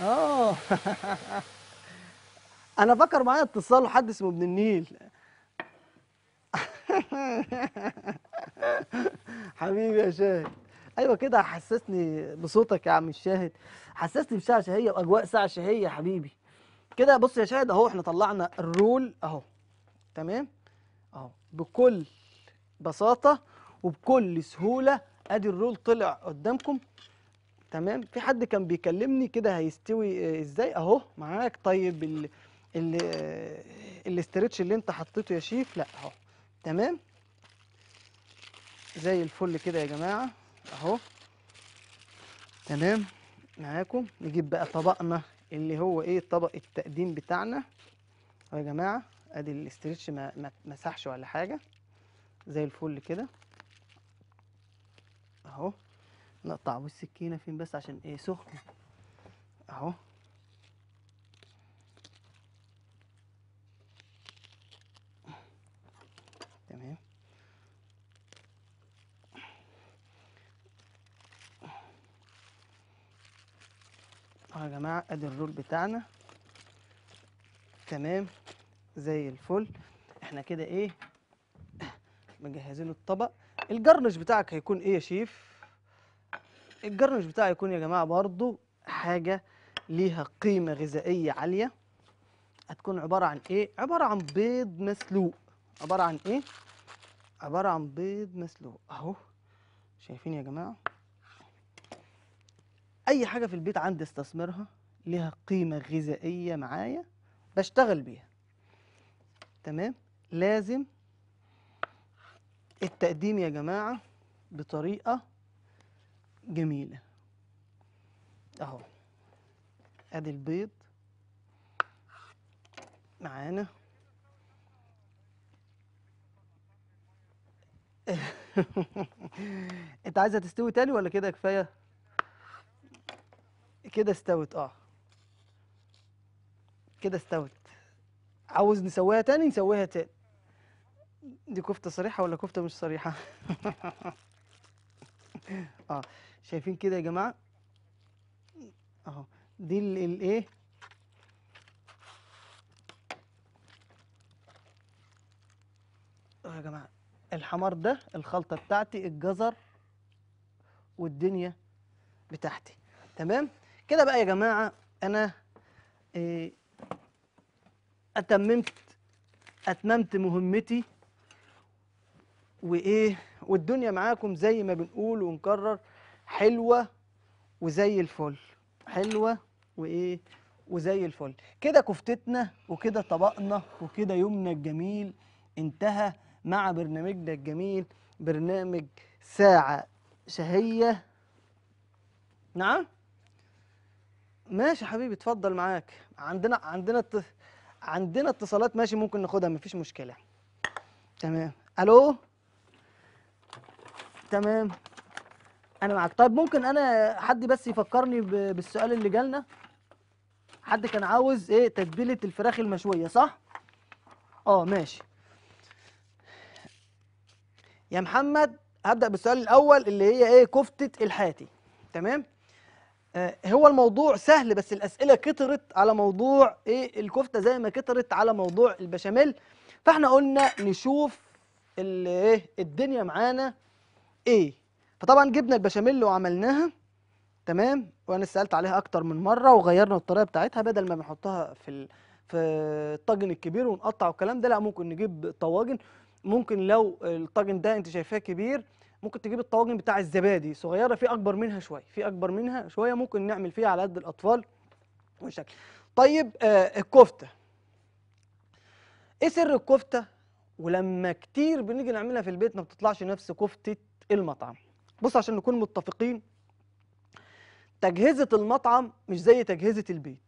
اه انا فكر معايا اتصال حد اسمه ابن النيل حبيبي يا شاهد ايوه كده حسسني بصوتك يا عم الشاهد حسسني بساعه شهيه واجواء ساعه شهيه يا حبيبي كده بص يا شاهد اهو احنا طلعنا الرول اهو تمام اهو بكل بساطه وبكل سهوله ادي الرول طلع قدامكم تمام في حد كان بيكلمني كده هيستوي آه، ازاي اهو معاك طيب ال ال آه، الاسترتش اللي انت حطيته يا شيف لا اهو تمام زي الفل كده يا جماعه اهو تمام معاكم نجيب بقى طبقنا اللي هو ايه طبق التقديم بتاعنا اهو يا جماعه ادي الاسترتش ما مسحش ولا حاجه زي الفل كده اهو نقطع بالسكينه فين بس عشان ايه سخن اهو تمام اهو يا جماعه ادي الرول بتاعنا تمام زي الفل احنا كده ايه مجهزين الطبق الجرنش بتاعك هيكون ايه يا شيف الجرنش بتاعي هيكون يا جماعه برضو حاجه ليها قيمه غذائيه عاليه هتكون عباره عن ايه عباره عن بيض مسلوق عباره عن ايه عباره عن بيض مسلوق اهو شايفين يا جماعه اي حاجه في البيت عندي استثمرها ليها قيمه غذائيه معايا بشتغل بيها تمام لازم التقديم يا جماعة بطريقة جميلة اهو ادي البيض معانا انت عايزة تستوي تاني ولا كده كفاية كده استوت اه كده استوت عاوز نسويها تاني نسويها تاني دي كفتة صريحة ولا كفتة مش صريحة اه شايفين كده يا جماعة اهو دي الايه اه يا جماعة الحمار ده الخلطة بتاعتي الجزر والدنيا بتاعتي تمام كده بقى يا جماعة انا إيه اتممت اتممت مهمتي وايه والدنيا معاكم زي ما بنقول ونكرر حلوه وزي الفل حلوه وايه وزي الفل كده كفتتنا وكده طبقنا وكده يومنا الجميل انتهى مع برنامجنا الجميل برنامج ساعة شهية نعم ماشي حبيبي اتفضل معاك عندنا عندنا عندنا اتصالات ماشي ممكن ناخدها مفيش مشكله تمام الو تمام انا معاك طيب ممكن انا حد بس يفكرني بالسؤال اللي جالنا حد كان عاوز ايه تتبيله الفراخ المشويه صح اه ماشي يا محمد هبدا بالسؤال الاول اللي هي ايه كفته الحاتي تمام آه، هو الموضوع سهل بس الاسئله كترت على موضوع ايه الكفته زي ما كترت على موضوع البشاميل فاحنا قلنا نشوف ايه الدنيا معانا ايه فطبعا جبنا البشاميل وعملناها تمام وانا سالت عليها اكتر من مره وغيرنا الطريقه بتاعتها بدل ما بنحطها في ال... في الطاجن الكبير ونقطع والكلام ده لا ممكن نجيب طواجن ممكن لو الطاجن ده انت شايفاه كبير ممكن تجيب الطواجن بتاع الزبادي صغيره في اكبر منها شويه في اكبر منها شويه ممكن نعمل فيها على قد الاطفال والشكل طيب آه الكفته ايه سر الكفته ولما كتير بنيجي نعملها في البيت ما بتطلعش نفس كفته المطعم بص عشان نكون متفقين تجهزه المطعم مش زي تجهزه البيت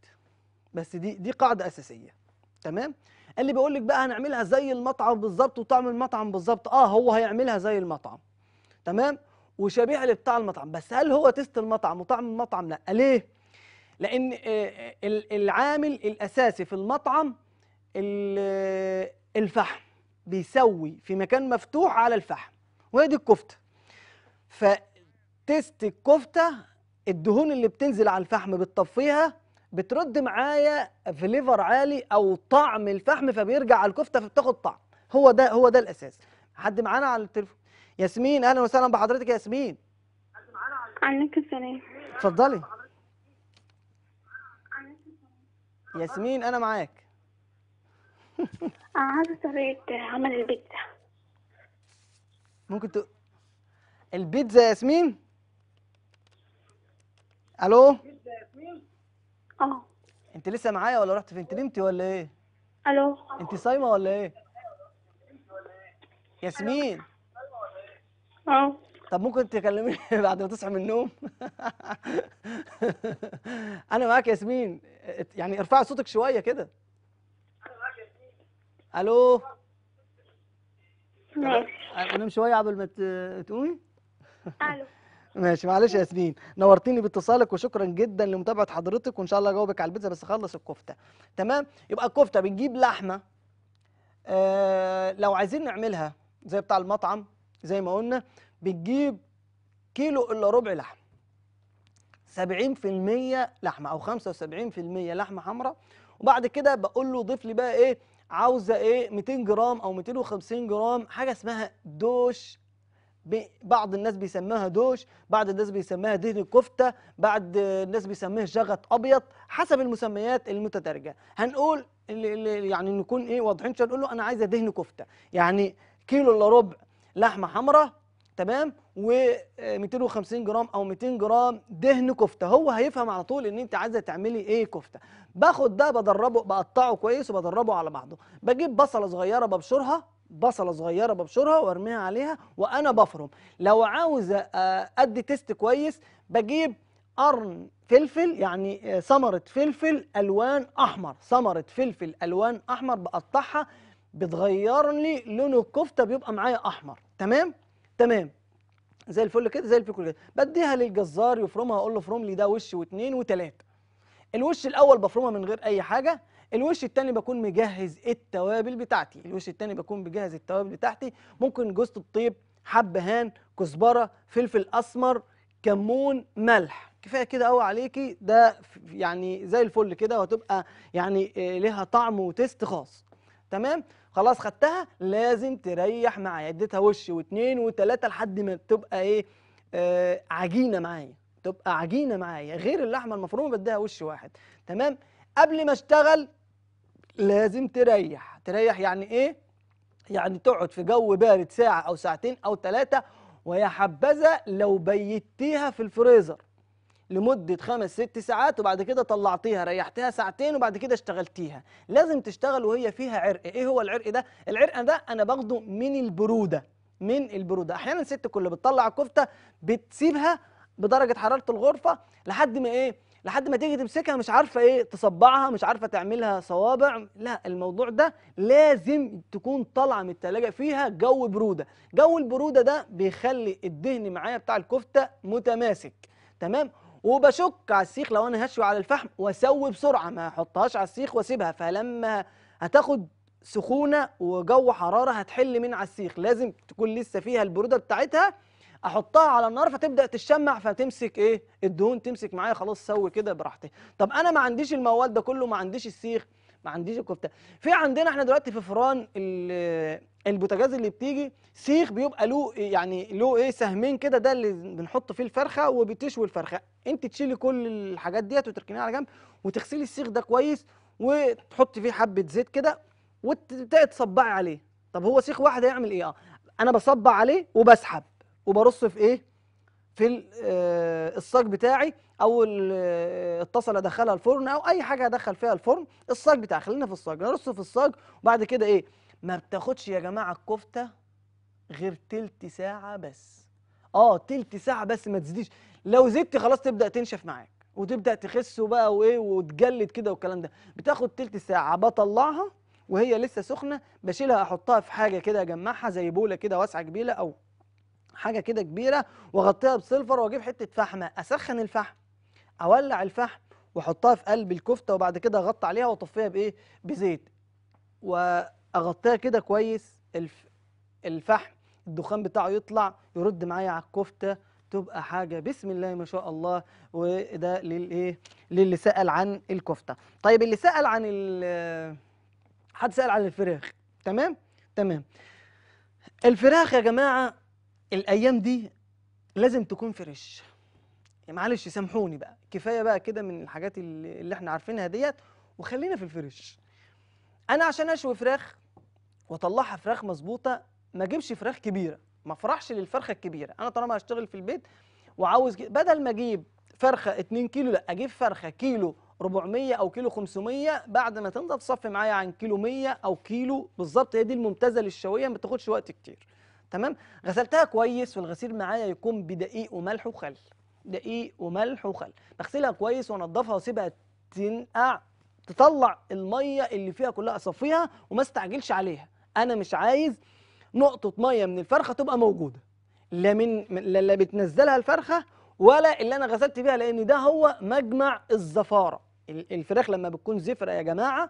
بس دي دي قاعده اساسيه تمام اللي بيقول لك بقى هنعملها زي المطعم بالظبط وطعم المطعم بالظبط اه هو هيعملها زي المطعم تمام وشبيهه لبتاع المطعم بس هل هو تيست المطعم وطعم المطعم لا ليه لان آه، آه، العامل الاساسي في المطعم آه، الفحم بيسوي في مكان مفتوح على الفحم وهي دي الكفته فتيست الكفته الدهون اللي بتنزل على الفحم بتطفيها بترد معايا فليفر عالي او طعم الفحم فبيرجع على الكفته فبتاخد طعم هو ده هو ده الاساس حد معانا على التليفون ياسمين اهلا وسهلا بحضرتك يا ياسمين عليك السلام اتفضلي ياسمين انا معاك انا عايزه طريقه عمل البيتزا ممكن ت... البيتزا ياسمين الو اه انت لسه معايا ولا رحت فين انت نمتي ولا ايه الو انت صايمه ولا ايه ياسمين اه. طب ممكن تكلميني بعد ما تصحي من النوم انا معاك ياسمين يعني ارفعي صوتك شويه كده انا معاك الو انام شويه قبل ما تقومي الو ماشي معلش يا ياسمين نورتيني باتصالك وشكرا جدا لمتابعه حضرتك وان شاء الله اجاوبك على البيتزا بس خلص الكفته تمام يبقى الكفته بنجيب لحمه آه لو عايزين نعملها زي بتاع المطعم زي ما قلنا بتجيب كيلو إلا ربع لحم 70% لحمة أو 75% لحمة حمراء وبعد كده بقول له ضيف لي بقى إيه عاوزة إيه 200 جرام أو 250 جرام حاجة اسمها دوش بعض الناس بيسموها دوش بعض الناس بيسموها دهن الكفتة بعض الناس بيسميه شغط أبيض حسب المسميات المتدرجة هنقول اللي يعني نكون إيه واضحين شوية نقول له أنا عايزة دهن كفتة يعني كيلو إلا ربع لحمه حمراء تمام و250 جرام او 200 جرام دهن كفته هو هيفهم على طول ان انت عايزه تعملي ايه كفته باخد ده بدربه بقطعه كويس وبدربه على بعضه بجيب بصله صغيره ببشرها بصله صغيره ببشرها وارميها عليها وانا بفرم لو عاوز آه، ادي تيست كويس بجيب قرن فلفل يعني آه، ثمره فلفل الوان احمر ثمره فلفل الوان احمر بقطعها بتغير لي لون الكفته بيبقى معايا احمر تمام تمام زي الفل كده زي الفل كده بديها للجزار يفرمها اقول له افرم لي ده وش واثنين وثلاثه الوش الاول بفرمها من غير اي حاجه الوش الثاني بكون مجهز التوابل بتاعتي الوش الثاني بكون مجهز التوابل بتاعتي ممكن جوزة الطيب حبهان كزبره فلفل اسمر كمون ملح كفايه كده قوي عليكي ده يعني زي الفل كده وهتبقى يعني آه، لها طعم وتيست خاص تمام خلاص خدتها لازم تريح معايا اديتها وش واثنين وثلاثه لحد ما تبقى ايه آه عجينه معايا تبقى عجينه معايا غير اللحمه المفرومه بديها وش واحد تمام قبل ما اشتغل لازم تريح تريح يعني ايه يعني تقعد في جو بارد ساعه او ساعتين او ثلاثه ويا حبذا لو بيتيها في الفريزر لمده خمس ست ساعات وبعد كده طلعتيها ريحتيها ساعتين وبعد كده اشتغلتيها لازم تشتغل وهي فيها عرق ايه هو العرق ده العرق ده انا باخده من البروده من البروده احيانا الست كل بتطلع الكفته بتسيبها بدرجه حراره الغرفه لحد ما ايه لحد ما تيجي تمسكها مش عارفه ايه تصبعها مش عارفه تعملها صوابع لا الموضوع ده لازم تكون طالعه من التلاجة فيها جو بروده جو البروده ده بيخلي الدهن معايا بتاع الكفته متماسك تمام وبشك على السيخ لو انا هشوي على الفحم واسوي بسرعه ما احطهاش على السيخ واسيبها فلما هتاخد سخونه وجو حراره هتحل من على السيخ لازم تكون لسه فيها البروده بتاعتها احطها على النار فتبدا تتشمع فتمسك ايه الدهون تمسك معايا خلاص سوي كده براحتي طب انا ما عنديش الموال ده كله ما عنديش السيخ ما عنديش الكفته في عندنا احنا دلوقتي في فران البوتاجاز اللي بتيجي سيخ بيبقى له يعني له ايه سهمين كده ده اللي بنحط فيه الفرخه وبتشوي الفرخه انت تشيلي كل الحاجات ديت وتركنيها على جنب وتغسلي السيخ ده كويس وتحطي فيه حبه زيت كده وتبداي تصبعي عليه طب هو سيخ واحد هيعمل ايه اه انا بصبع عليه وبسحب وبرص في ايه في الصاج آه، بتاعي او الطاسه ادخلها الفرن او اي حاجه ادخل فيها الفرن الصاج بتاعي خلينا في الصاج نرص في الصاج وبعد كده ايه ما بتاخدش يا جماعه الكفته غير تلت ساعه بس اه تلت ساعه بس ما تزيديش لو زدت خلاص تبدا تنشف معاك وتبدا تخس وبقى وايه وتجلد كده والكلام ده بتاخد تلت ساعه بطلعها وهي لسه سخنه بشيلها احطها في حاجه كده اجمعها زي بوله كده واسعه كبيره او حاجه كده كبيره واغطيها بسلفر واجيب حته فحمه اسخن الفحم اولع الفحم واحطها في قلب الكفته وبعد كده اغطي عليها واطفيها بايه بزيت واغطيها كده كويس الف... الفحم الدخان بتاعه يطلع يرد معايا على الكفته تبقى حاجه بسم الله ما شاء الله وده للايه للي سال عن الكفته طيب اللي سال عن ال... حد سال عن الفراخ تمام تمام الفراخ يا جماعه الايام دي لازم تكون فريش يعني معلش سامحوني بقى كفايه بقى كده من الحاجات اللي احنا عارفينها ديت وخلينا في الفريش انا عشان اشوي فراخ واطلعها فراخ مظبوطه ما اجيبش فراخ كبيره ما افرحش للفرخه الكبيره انا طالما هشتغل في البيت وعاوز بدل ما اجيب فرخه 2 كيلو لا اجيب فرخه كيلو 400 او كيلو 500 بعد ما تنضف تصفي معايا عن كيلو 100 او كيلو بالظبط هي دي الممتازه للشويه ما بتاخدش وقت كتير تمام غسلتها كويس والغسيل معايا يكون بدقيق وملح وخل دقيق وملح وخل بغسلها كويس وانضفها واسيبها تنقع تطلع الميه اللي فيها كلها اصفيها وما استعجلش عليها انا مش عايز نقطه ميه من الفرخه تبقى موجوده لا من لا بتنزلها الفرخه ولا اللي انا غسلت بيها لان ده هو مجمع الزفاره الفراخ لما بتكون زفره يا جماعه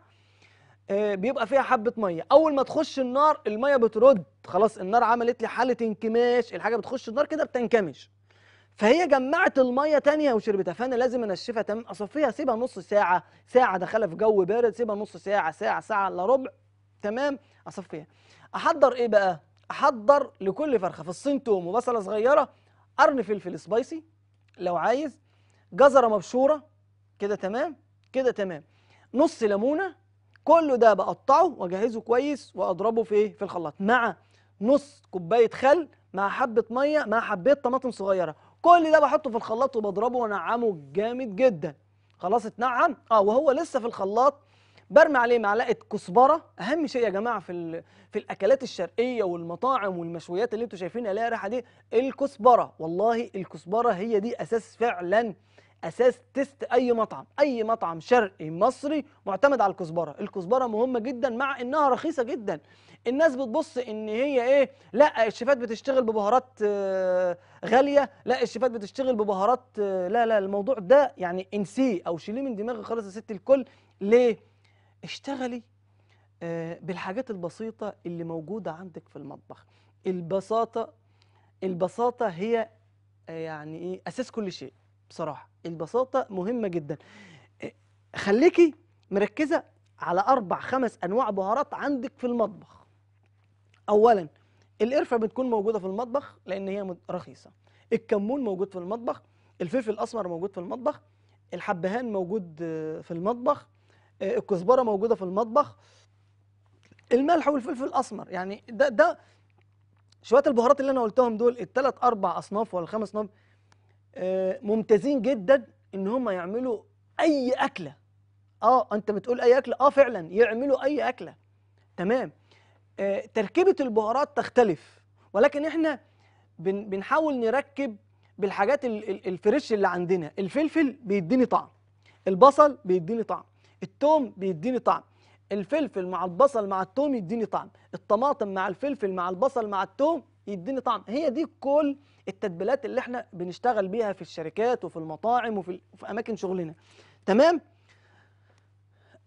آه، بيبقى فيها حبه ميه اول ما تخش النار الميه بترد خلاص النار عملت لي حاله انكماش الحاجه بتخش النار كده بتنكمش فهي جمعت الميه تانية وشربتها فانا لازم انشفها تمام اصفيها سيبها نص ساعه ساعه دخلها في جو بارد سيبها نص ساعه ساعه ساعه الا ربع تمام اصفيها احضر ايه بقى احضر لكل فرخه في الصين توم وبصله صغيره قرن فلفل سبايسي لو عايز جزره مبشوره كده تمام كده تمام نص ليمونه كل ده بقطعه واجهزه كويس واضربه في إيه؟ في الخلاط مع نص كوبايه خل مع حبه ميه مع حبيت طماطم صغيره كل ده بحطه في الخلاط وبضربه وانعمه جامد جدا خلاص اتنعم اه وهو لسه في الخلاط برمي عليه معلقه كزبره اهم شيء يا جماعه في في الاكلات الشرقيه والمطاعم والمشويات اللي انتم شايفينها ليها ريحه دي الكزبره والله الكزبره هي دي اساس فعلا اساس تيست اي مطعم اي مطعم شرقي مصري معتمد على الكزبره الكزبره مهمه جدا مع انها رخيصه جدا الناس بتبص ان هي ايه لا الشيفات بتشتغل ببهارات آه، غاليه لا الشيفات بتشتغل ببهارات آه، لا لا الموضوع ده يعني انسيه او شيليه من دماغي خالص يا ست الكل ليه اشتغلي آه، بالحاجات البسيطه اللي موجوده عندك في المطبخ البساطه البساطه هي يعني ايه اساس كل شيء بصراحة البساطة مهمة جدا آه، خليكي مركزة على أربع خمس أنواع بهارات عندك في المطبخ أولا القرفة بتكون موجودة في المطبخ لأن هي رخيصة الكمون موجود في المطبخ الفلفل الأسمر موجود في المطبخ الحبهان موجود آه، في المطبخ آه، الكزبرة موجودة في المطبخ الملح والفلفل الأسمر يعني ده ده شوية البهارات اللي أنا قلتهم دول الثلاث أربع أصناف ولا خمس أصناف آه، ممتازين جدا ان هم يعملوا اي اكله اه انت بتقول اي اكله اه فعلا يعملوا اي اكله تمام آه، تركيبه البهارات تختلف ولكن احنا بنحاول نركب بالحاجات الفريش اللي عندنا الفلفل بيديني طعم البصل بيديني طعم التوم بيديني طعم الفلفل مع البصل مع التوم يديني طعم الطماطم مع الفلفل مع البصل مع التوم يديني طعم هي دي كل التتبيلات اللي احنا بنشتغل بيها في الشركات وفي المطاعم وفي في اماكن شغلنا تمام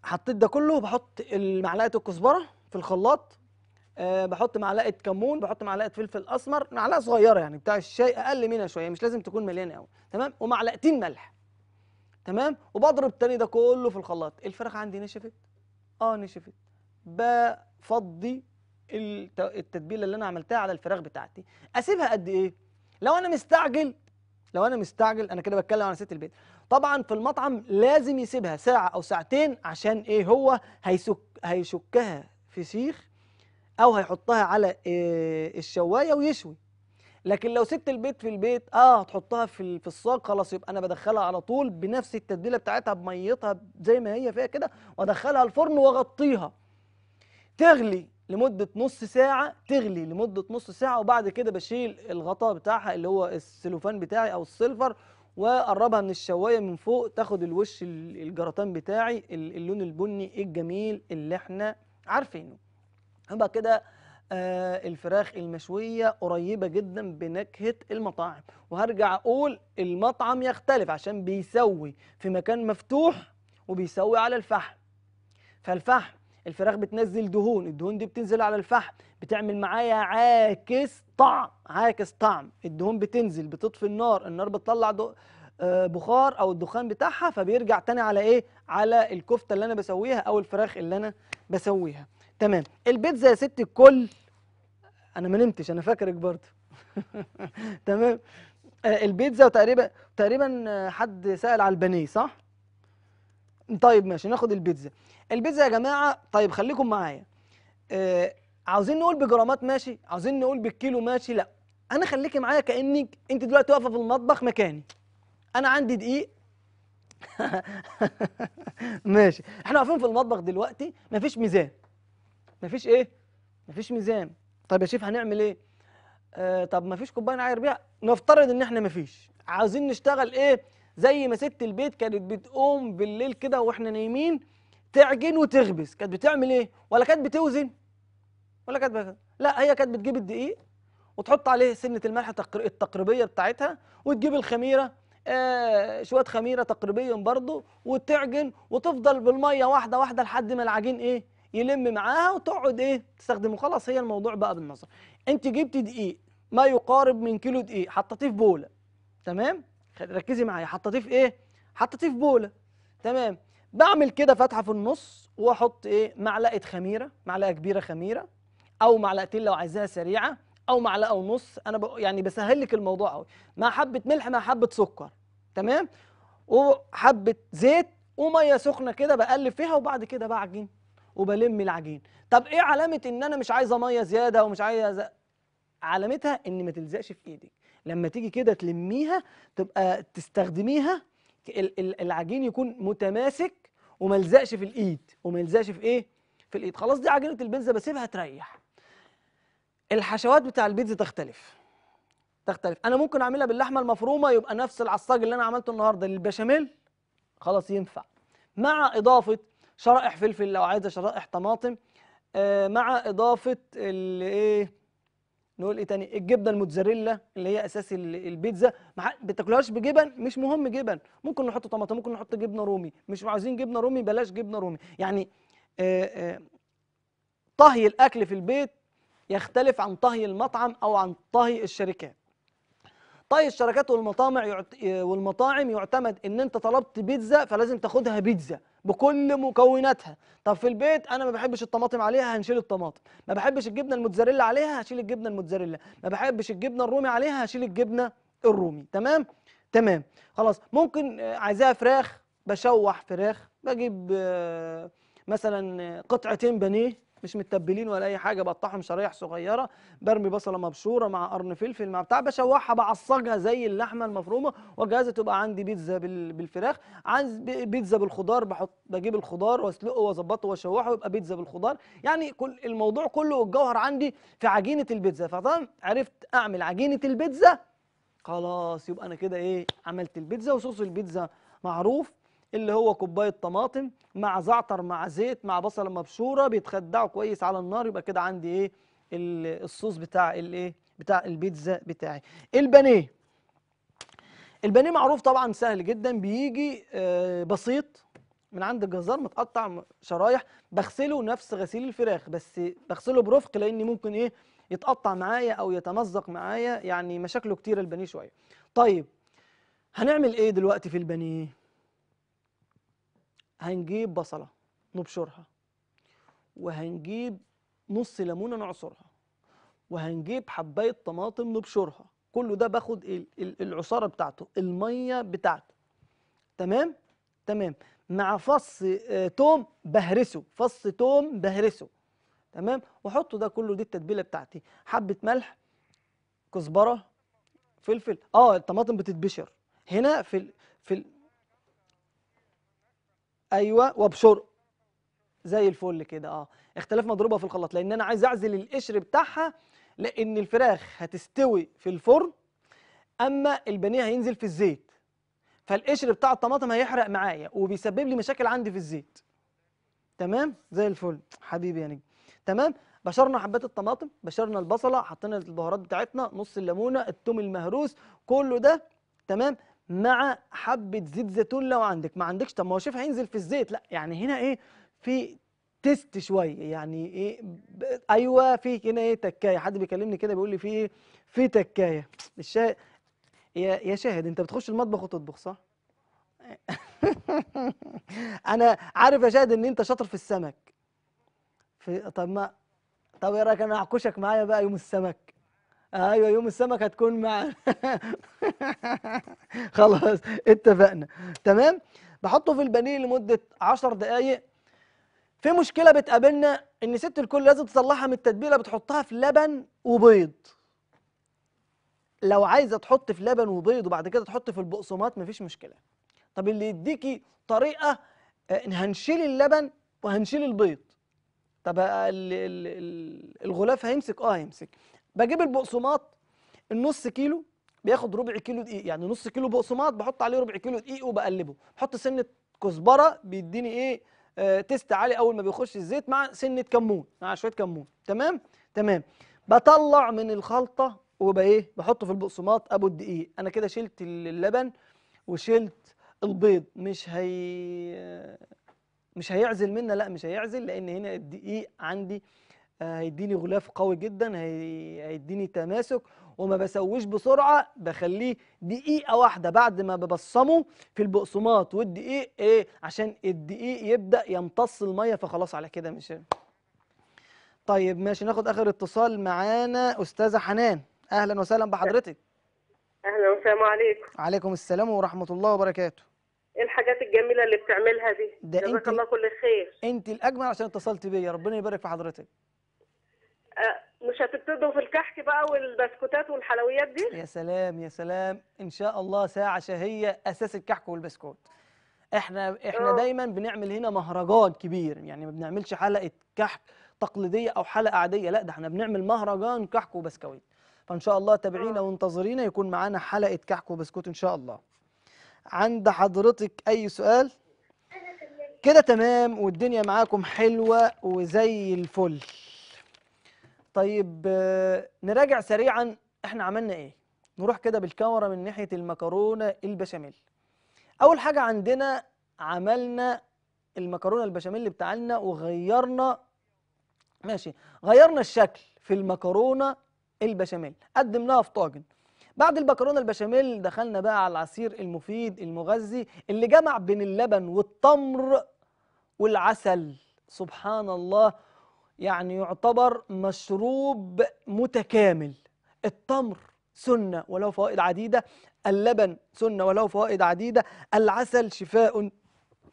حطيت ده كله بحط معلقه الكزبره في الخلاط أه بحط معلقه كمون بحط معلقه فلفل اسمر معلقه صغيره يعني بتاع الشاي اقل منها شويه مش لازم تكون مليانه قوي تمام ومعلقتين ملح تمام وبضرب التاني ده كله في الخلاط الفراخ عندي نشفت اه نشفت بفضي التتبيله اللي انا عملتها على الفراخ بتاعتي اسيبها قد ايه لو انا مستعجل لو انا مستعجل انا كده بتكلم عن ست البيت طبعا في المطعم لازم يسيبها ساعه او ساعتين عشان ايه هو هيسك هيشكها في سيخ او هيحطها على إيه الشوايه ويشوي لكن لو سبت البيت في البيت اه هتحطها في في الصاج خلاص يبقى انا بدخلها على طول بنفس التتبيله بتاعتها بميتها زي ما هي فيها كده وادخلها الفرن واغطيها تغلي لمدة نص ساعة تغلي لمدة نص ساعة وبعد كده بشيل الغطاء بتاعها اللي هو السلوفان بتاعي أو السيلفر وأقربها من الشواية من فوق تاخد الوش الجراتان بتاعي اللون البني الجميل اللي احنا عارفينه يبقى كده آه الفراخ المشوية قريبة جدا بنكهة المطاعم وهرجع أقول المطعم يختلف عشان بيسوي في مكان مفتوح وبيسوي على الفحم فالفحم الفراخ بتنزل دهون الدهون دي بتنزل على الفحم بتعمل معايا عاكس طعم عاكس طعم الدهون بتنزل بتطفي النار النار بتطلع آه، بخار او الدخان بتاعها فبيرجع تاني على ايه على الكفته اللي انا بسويها او الفراخ اللي انا بسويها تمام البيتزا يا ست الكل انا ما نمتش انا فاكرك برضه تمام آه، البيتزا وتقريبا تقريبا حد سال على البانيه صح طيب ماشي ناخد البيتزا البيتزا يا جماعه طيب خليكم معايا آه عاوزين نقول بجرامات ماشي عاوزين نقول بالكيلو ماشي لا انا خليكي معايا كانك انت دلوقتي واقفه في المطبخ مكاني انا عندي دقيق ماشي احنا واقفين في المطبخ دلوقتي مفيش ميزان مفيش ايه مفيش ميزان طب يا شيف هنعمل ايه آه طب مفيش كوبايه نعاير بيها نفترض ان احنا مفيش عاوزين نشتغل ايه زي ما ست البيت كانت بتقوم بالليل كده واحنا نايمين تعجن وتخبز كانت بتعمل ايه ولا كانت بتوزن ولا كانت بقى. لا هي كانت بتجيب الدقيق وتحط عليه سنه الملح التقريبيه بتاعتها وتجيب الخميره آه شويه خميره تقريبيا برضه وتعجن وتفضل بالميه واحده واحده لحد ما العجين ايه يلم معاها وتقعد ايه تستخدمه خلاص هي الموضوع بقى بالنظر انت جبتي دقيق ما يقارب من كيلو دقيق حطيتيه في بوله تمام ركزي معايا حطيتيه في ايه حطيتيه في بوله تمام بعمل كده فتحه في النص واحط ايه معلقه خميره معلقه كبيره خميره او معلقتين لو عايزاها سريعه او معلقه ونص انا ب... يعني بسهل لك الموضوع قوي مع حبه ملح مع حبه سكر تمام وحبه زيت وميه سخنه كده بقلب فيها وبعد كده بعجن وبلم العجين طب ايه علامه ان انا مش عايزه ميه زياده ومش عايزه علامتها ان ما تلزقش في ايدك لما تيجي كده تلميها تبقى تستخدميها العجين يكون متماسك وملزقش في الايد وملزقش في ايه في الايد خلاص دي عجينه البيتزا بسيبها تريح الحشوات بتاع البيتزا تختلف تختلف انا ممكن اعملها باللحمه المفرومه يبقى نفس العصاج اللي انا عملته النهارده للبشاميل خلاص ينفع مع اضافه شرائح فلفل لو عايزه شرائح طماطم آه مع اضافه الايه نقول ايه تاني الجبنه الموتزاريلا اللي هي اساس البيتزا ما بتاكلهاش بجبن مش مهم جبن ممكن نحط طماطم ممكن نحط جبنه رومي مش عاوزين جبنه رومي بلاش جبنه رومي يعني آه، آه، طهي الاكل في البيت يختلف عن طهي المطعم او عن طهي الشركات طيب الشركات والمطامع والمطاعم يعتمد ان انت طلبت بيتزا فلازم تاخدها بيتزا بكل مكوناتها طب في البيت انا ما بحبش الطماطم عليها هنشيل الطماطم ما بحبش الجبنه الموتزاريلا عليها هشيل الجبنه الموتزاريلا ما بحبش الجبنه الرومي عليها هشيل الجبنه الرومي تمام تمام خلاص ممكن آه، عايزاها فراخ بشوح فراخ بجيب آه، مثلا قطعتين بانيه مش متبلين ولا اي حاجه بقطعهم شرايح صغيره برمي بصله مبشوره مع قرن فلفل مع بتاع بشوحها بعصجها زي اللحمه المفرومه وجاهزه تبقى عندي بيتزا بالفراخ عايز بيتزا بالخضار بحط بجيب الخضار واسلقه واظبطه واشوحه يبقى بيتزا بالخضار يعني كل الموضوع كله والجوهر عندي في عجينه البيتزا فطبعا عرفت اعمل عجينه البيتزا خلاص يبقى انا كده ايه عملت البيتزا وصوص البيتزا معروف اللي هو كوبايه طماطم مع زعتر مع زيت مع بصله مبشوره بيتخدعوا كويس على النار يبقى كده عندي ايه الصوص بتاع الايه بتاع البيتزا بتاعي البانيه البانيه معروف طبعا سهل جدا بيجي آه، بسيط من عند الجزار متقطع شرايح بغسله نفس غسيل الفراخ بس بغسله برفق لان ممكن ايه يتقطع معايا او يتمزق معايا يعني مشاكله كتير البانيه شويه طيب هنعمل ايه دلوقتي في البانيه هنجيب بصلة نبشرها وهنجيب نص ليمونة نعصرها وهنجيب حباية طماطم نبشرها كله ده باخد العصارة بتاعته المية بتاعته تمام تمام مع فص آه، توم بهرسه فص توم بهرسه تمام وحطه ده كله دي التتبيله بتاعتي حبه ملح كزبره فلفل اه الطماطم بتتبشر هنا في الـ في الـ ايوه وابشر زي الفل كده اه اختلاف مضروبه في الخلاط لان انا عايز اعزل القشر بتاعها لان الفراخ هتستوي في الفرن اما البانيه هينزل في الزيت فالقشر بتاع الطماطم هيحرق معايا وبيسبب لي مشاكل عندي في الزيت تمام زي الفل حبيبي يا نجم تمام بشرنا حبات الطماطم بشرنا البصله حطينا البهارات بتاعتنا نص الليمونه التوم المهروس كله ده تمام مع حبه زيت زيتون لو عندك ما عندكش طب ما هو شيف هينزل في الزيت لا يعني هنا ايه في تيست شويه يعني ايه ايوه في هنا ايه تكايه حد بيكلمني كده بيقول لي في ايه في تكايه الشا... يا يا شاهد انت بتخش المطبخ وتطبخ صح انا عارف يا شاهد ان انت شاطر في السمك في طب ما طب ايه رايك انا اعكشك معايا بقى يوم السمك ايوه يوم السمك هتكون مع خلاص اتفقنا تمام بحطه في البانيه لمده 10 دقائق في مشكله بتقابلنا ان ست الكل لازم تصلحها من التتبيله بتحطها في لبن وبيض لو عايزه تحط في لبن وبيض وبعد كده تحط في البقسماط مفيش مشكله طب اللي يديكي طريقه آه، هنشيل اللبن وهنشيل البيض طب الغلاف هيمسك اه هيمسك بجيب البقسماط النص كيلو بياخد ربع كيلو دقيق يعني نص كيلو بقسماط بحط عليه ربع كيلو دقيق وبقلبه بحط سنه كزبره بيديني ايه آه تيست عالي اول ما بيخش الزيت مع سنه كمون مع شويه كمون تمام تمام بطلع من الخلطه وبايه بحطه في البقسماط ابو الدقيق انا كده شلت اللبن وشلت البيض مش هي مش هيعزل منا لا مش هيعزل لان هنا الدقيق عندي هيديني غلاف قوي جدا هيديني تماسك وما بسويش بسرعه بخليه دقيقه واحده بعد ما ببصمه في البقسماط والدقيق ايه عشان الدقيق يبدا يمتص الميه فخلاص على كده مش طيب ماشي ناخد اخر اتصال معانا استاذه حنان اهلا وسهلا بحضرتك اهلا وسهلا عليكم وعليكم السلام ورحمه الله وبركاته ايه الحاجات الجميله اللي بتعملها دي جزاك الله كل خير انت الاجمل عشان اتصلت بيا ربنا يبارك في حضرتك مش هتبتدوا في الكحك بقى والبسكوتات والحلويات دي يا سلام يا سلام ان شاء الله ساعه شهيه اساس الكحك والبسكوت احنا احنا أوه. دايما بنعمل هنا مهرجان كبير يعني ما بنعملش حلقه كحك تقليديه او حلقه عاديه لا ده احنا بنعمل مهرجان كحك وبسكويت فان شاء الله تابعينا آه. وانتظرينا يكون معانا حلقه كحك وبسكوت ان شاء الله عند حضرتك اي سؤال كده تمام والدنيا معاكم حلوه وزي الفل طيب نراجع سريعا احنا عملنا ايه نروح كده بالكاميرا من ناحيه المكرونه البشاميل اول حاجه عندنا عملنا المكرونه البشاميل بتاعنا وغيرنا ماشي غيرنا الشكل في المكرونه البشاميل قدمناها في طاجن بعد المكرونه البشاميل دخلنا بقى على العصير المفيد المغذي اللي جمع بين اللبن والتمر والعسل سبحان الله يعني يعتبر مشروب متكامل التمر سنة ولو فوائد عديدة اللبن سنة ولو فوائد عديدة العسل شفاء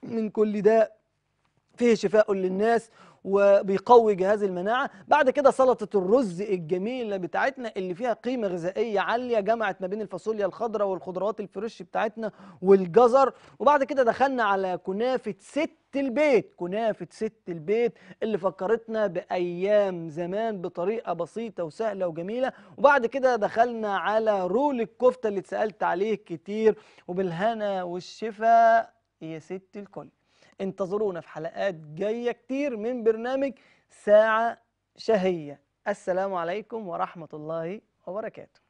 من كل داء فيه شفاء للناس وبيقوي جهاز المناعة بعد كده سلطة الرز الجميلة بتاعتنا اللي فيها قيمة غذائية عالية جمعت ما بين الفاصوليا الخضراء والخضروات الفريش بتاعتنا والجزر وبعد كده دخلنا على كنافة ست البيت كنافة ست البيت اللي فكرتنا بأيام زمان بطريقة بسيطة وسهلة وجميلة وبعد كده دخلنا على رول الكفتة اللي اتسألت عليه كتير وبالهنا والشفاء يا ست الكل انتظرونا في حلقات جاية كتير من برنامج ساعة شهية السلام عليكم ورحمة الله وبركاته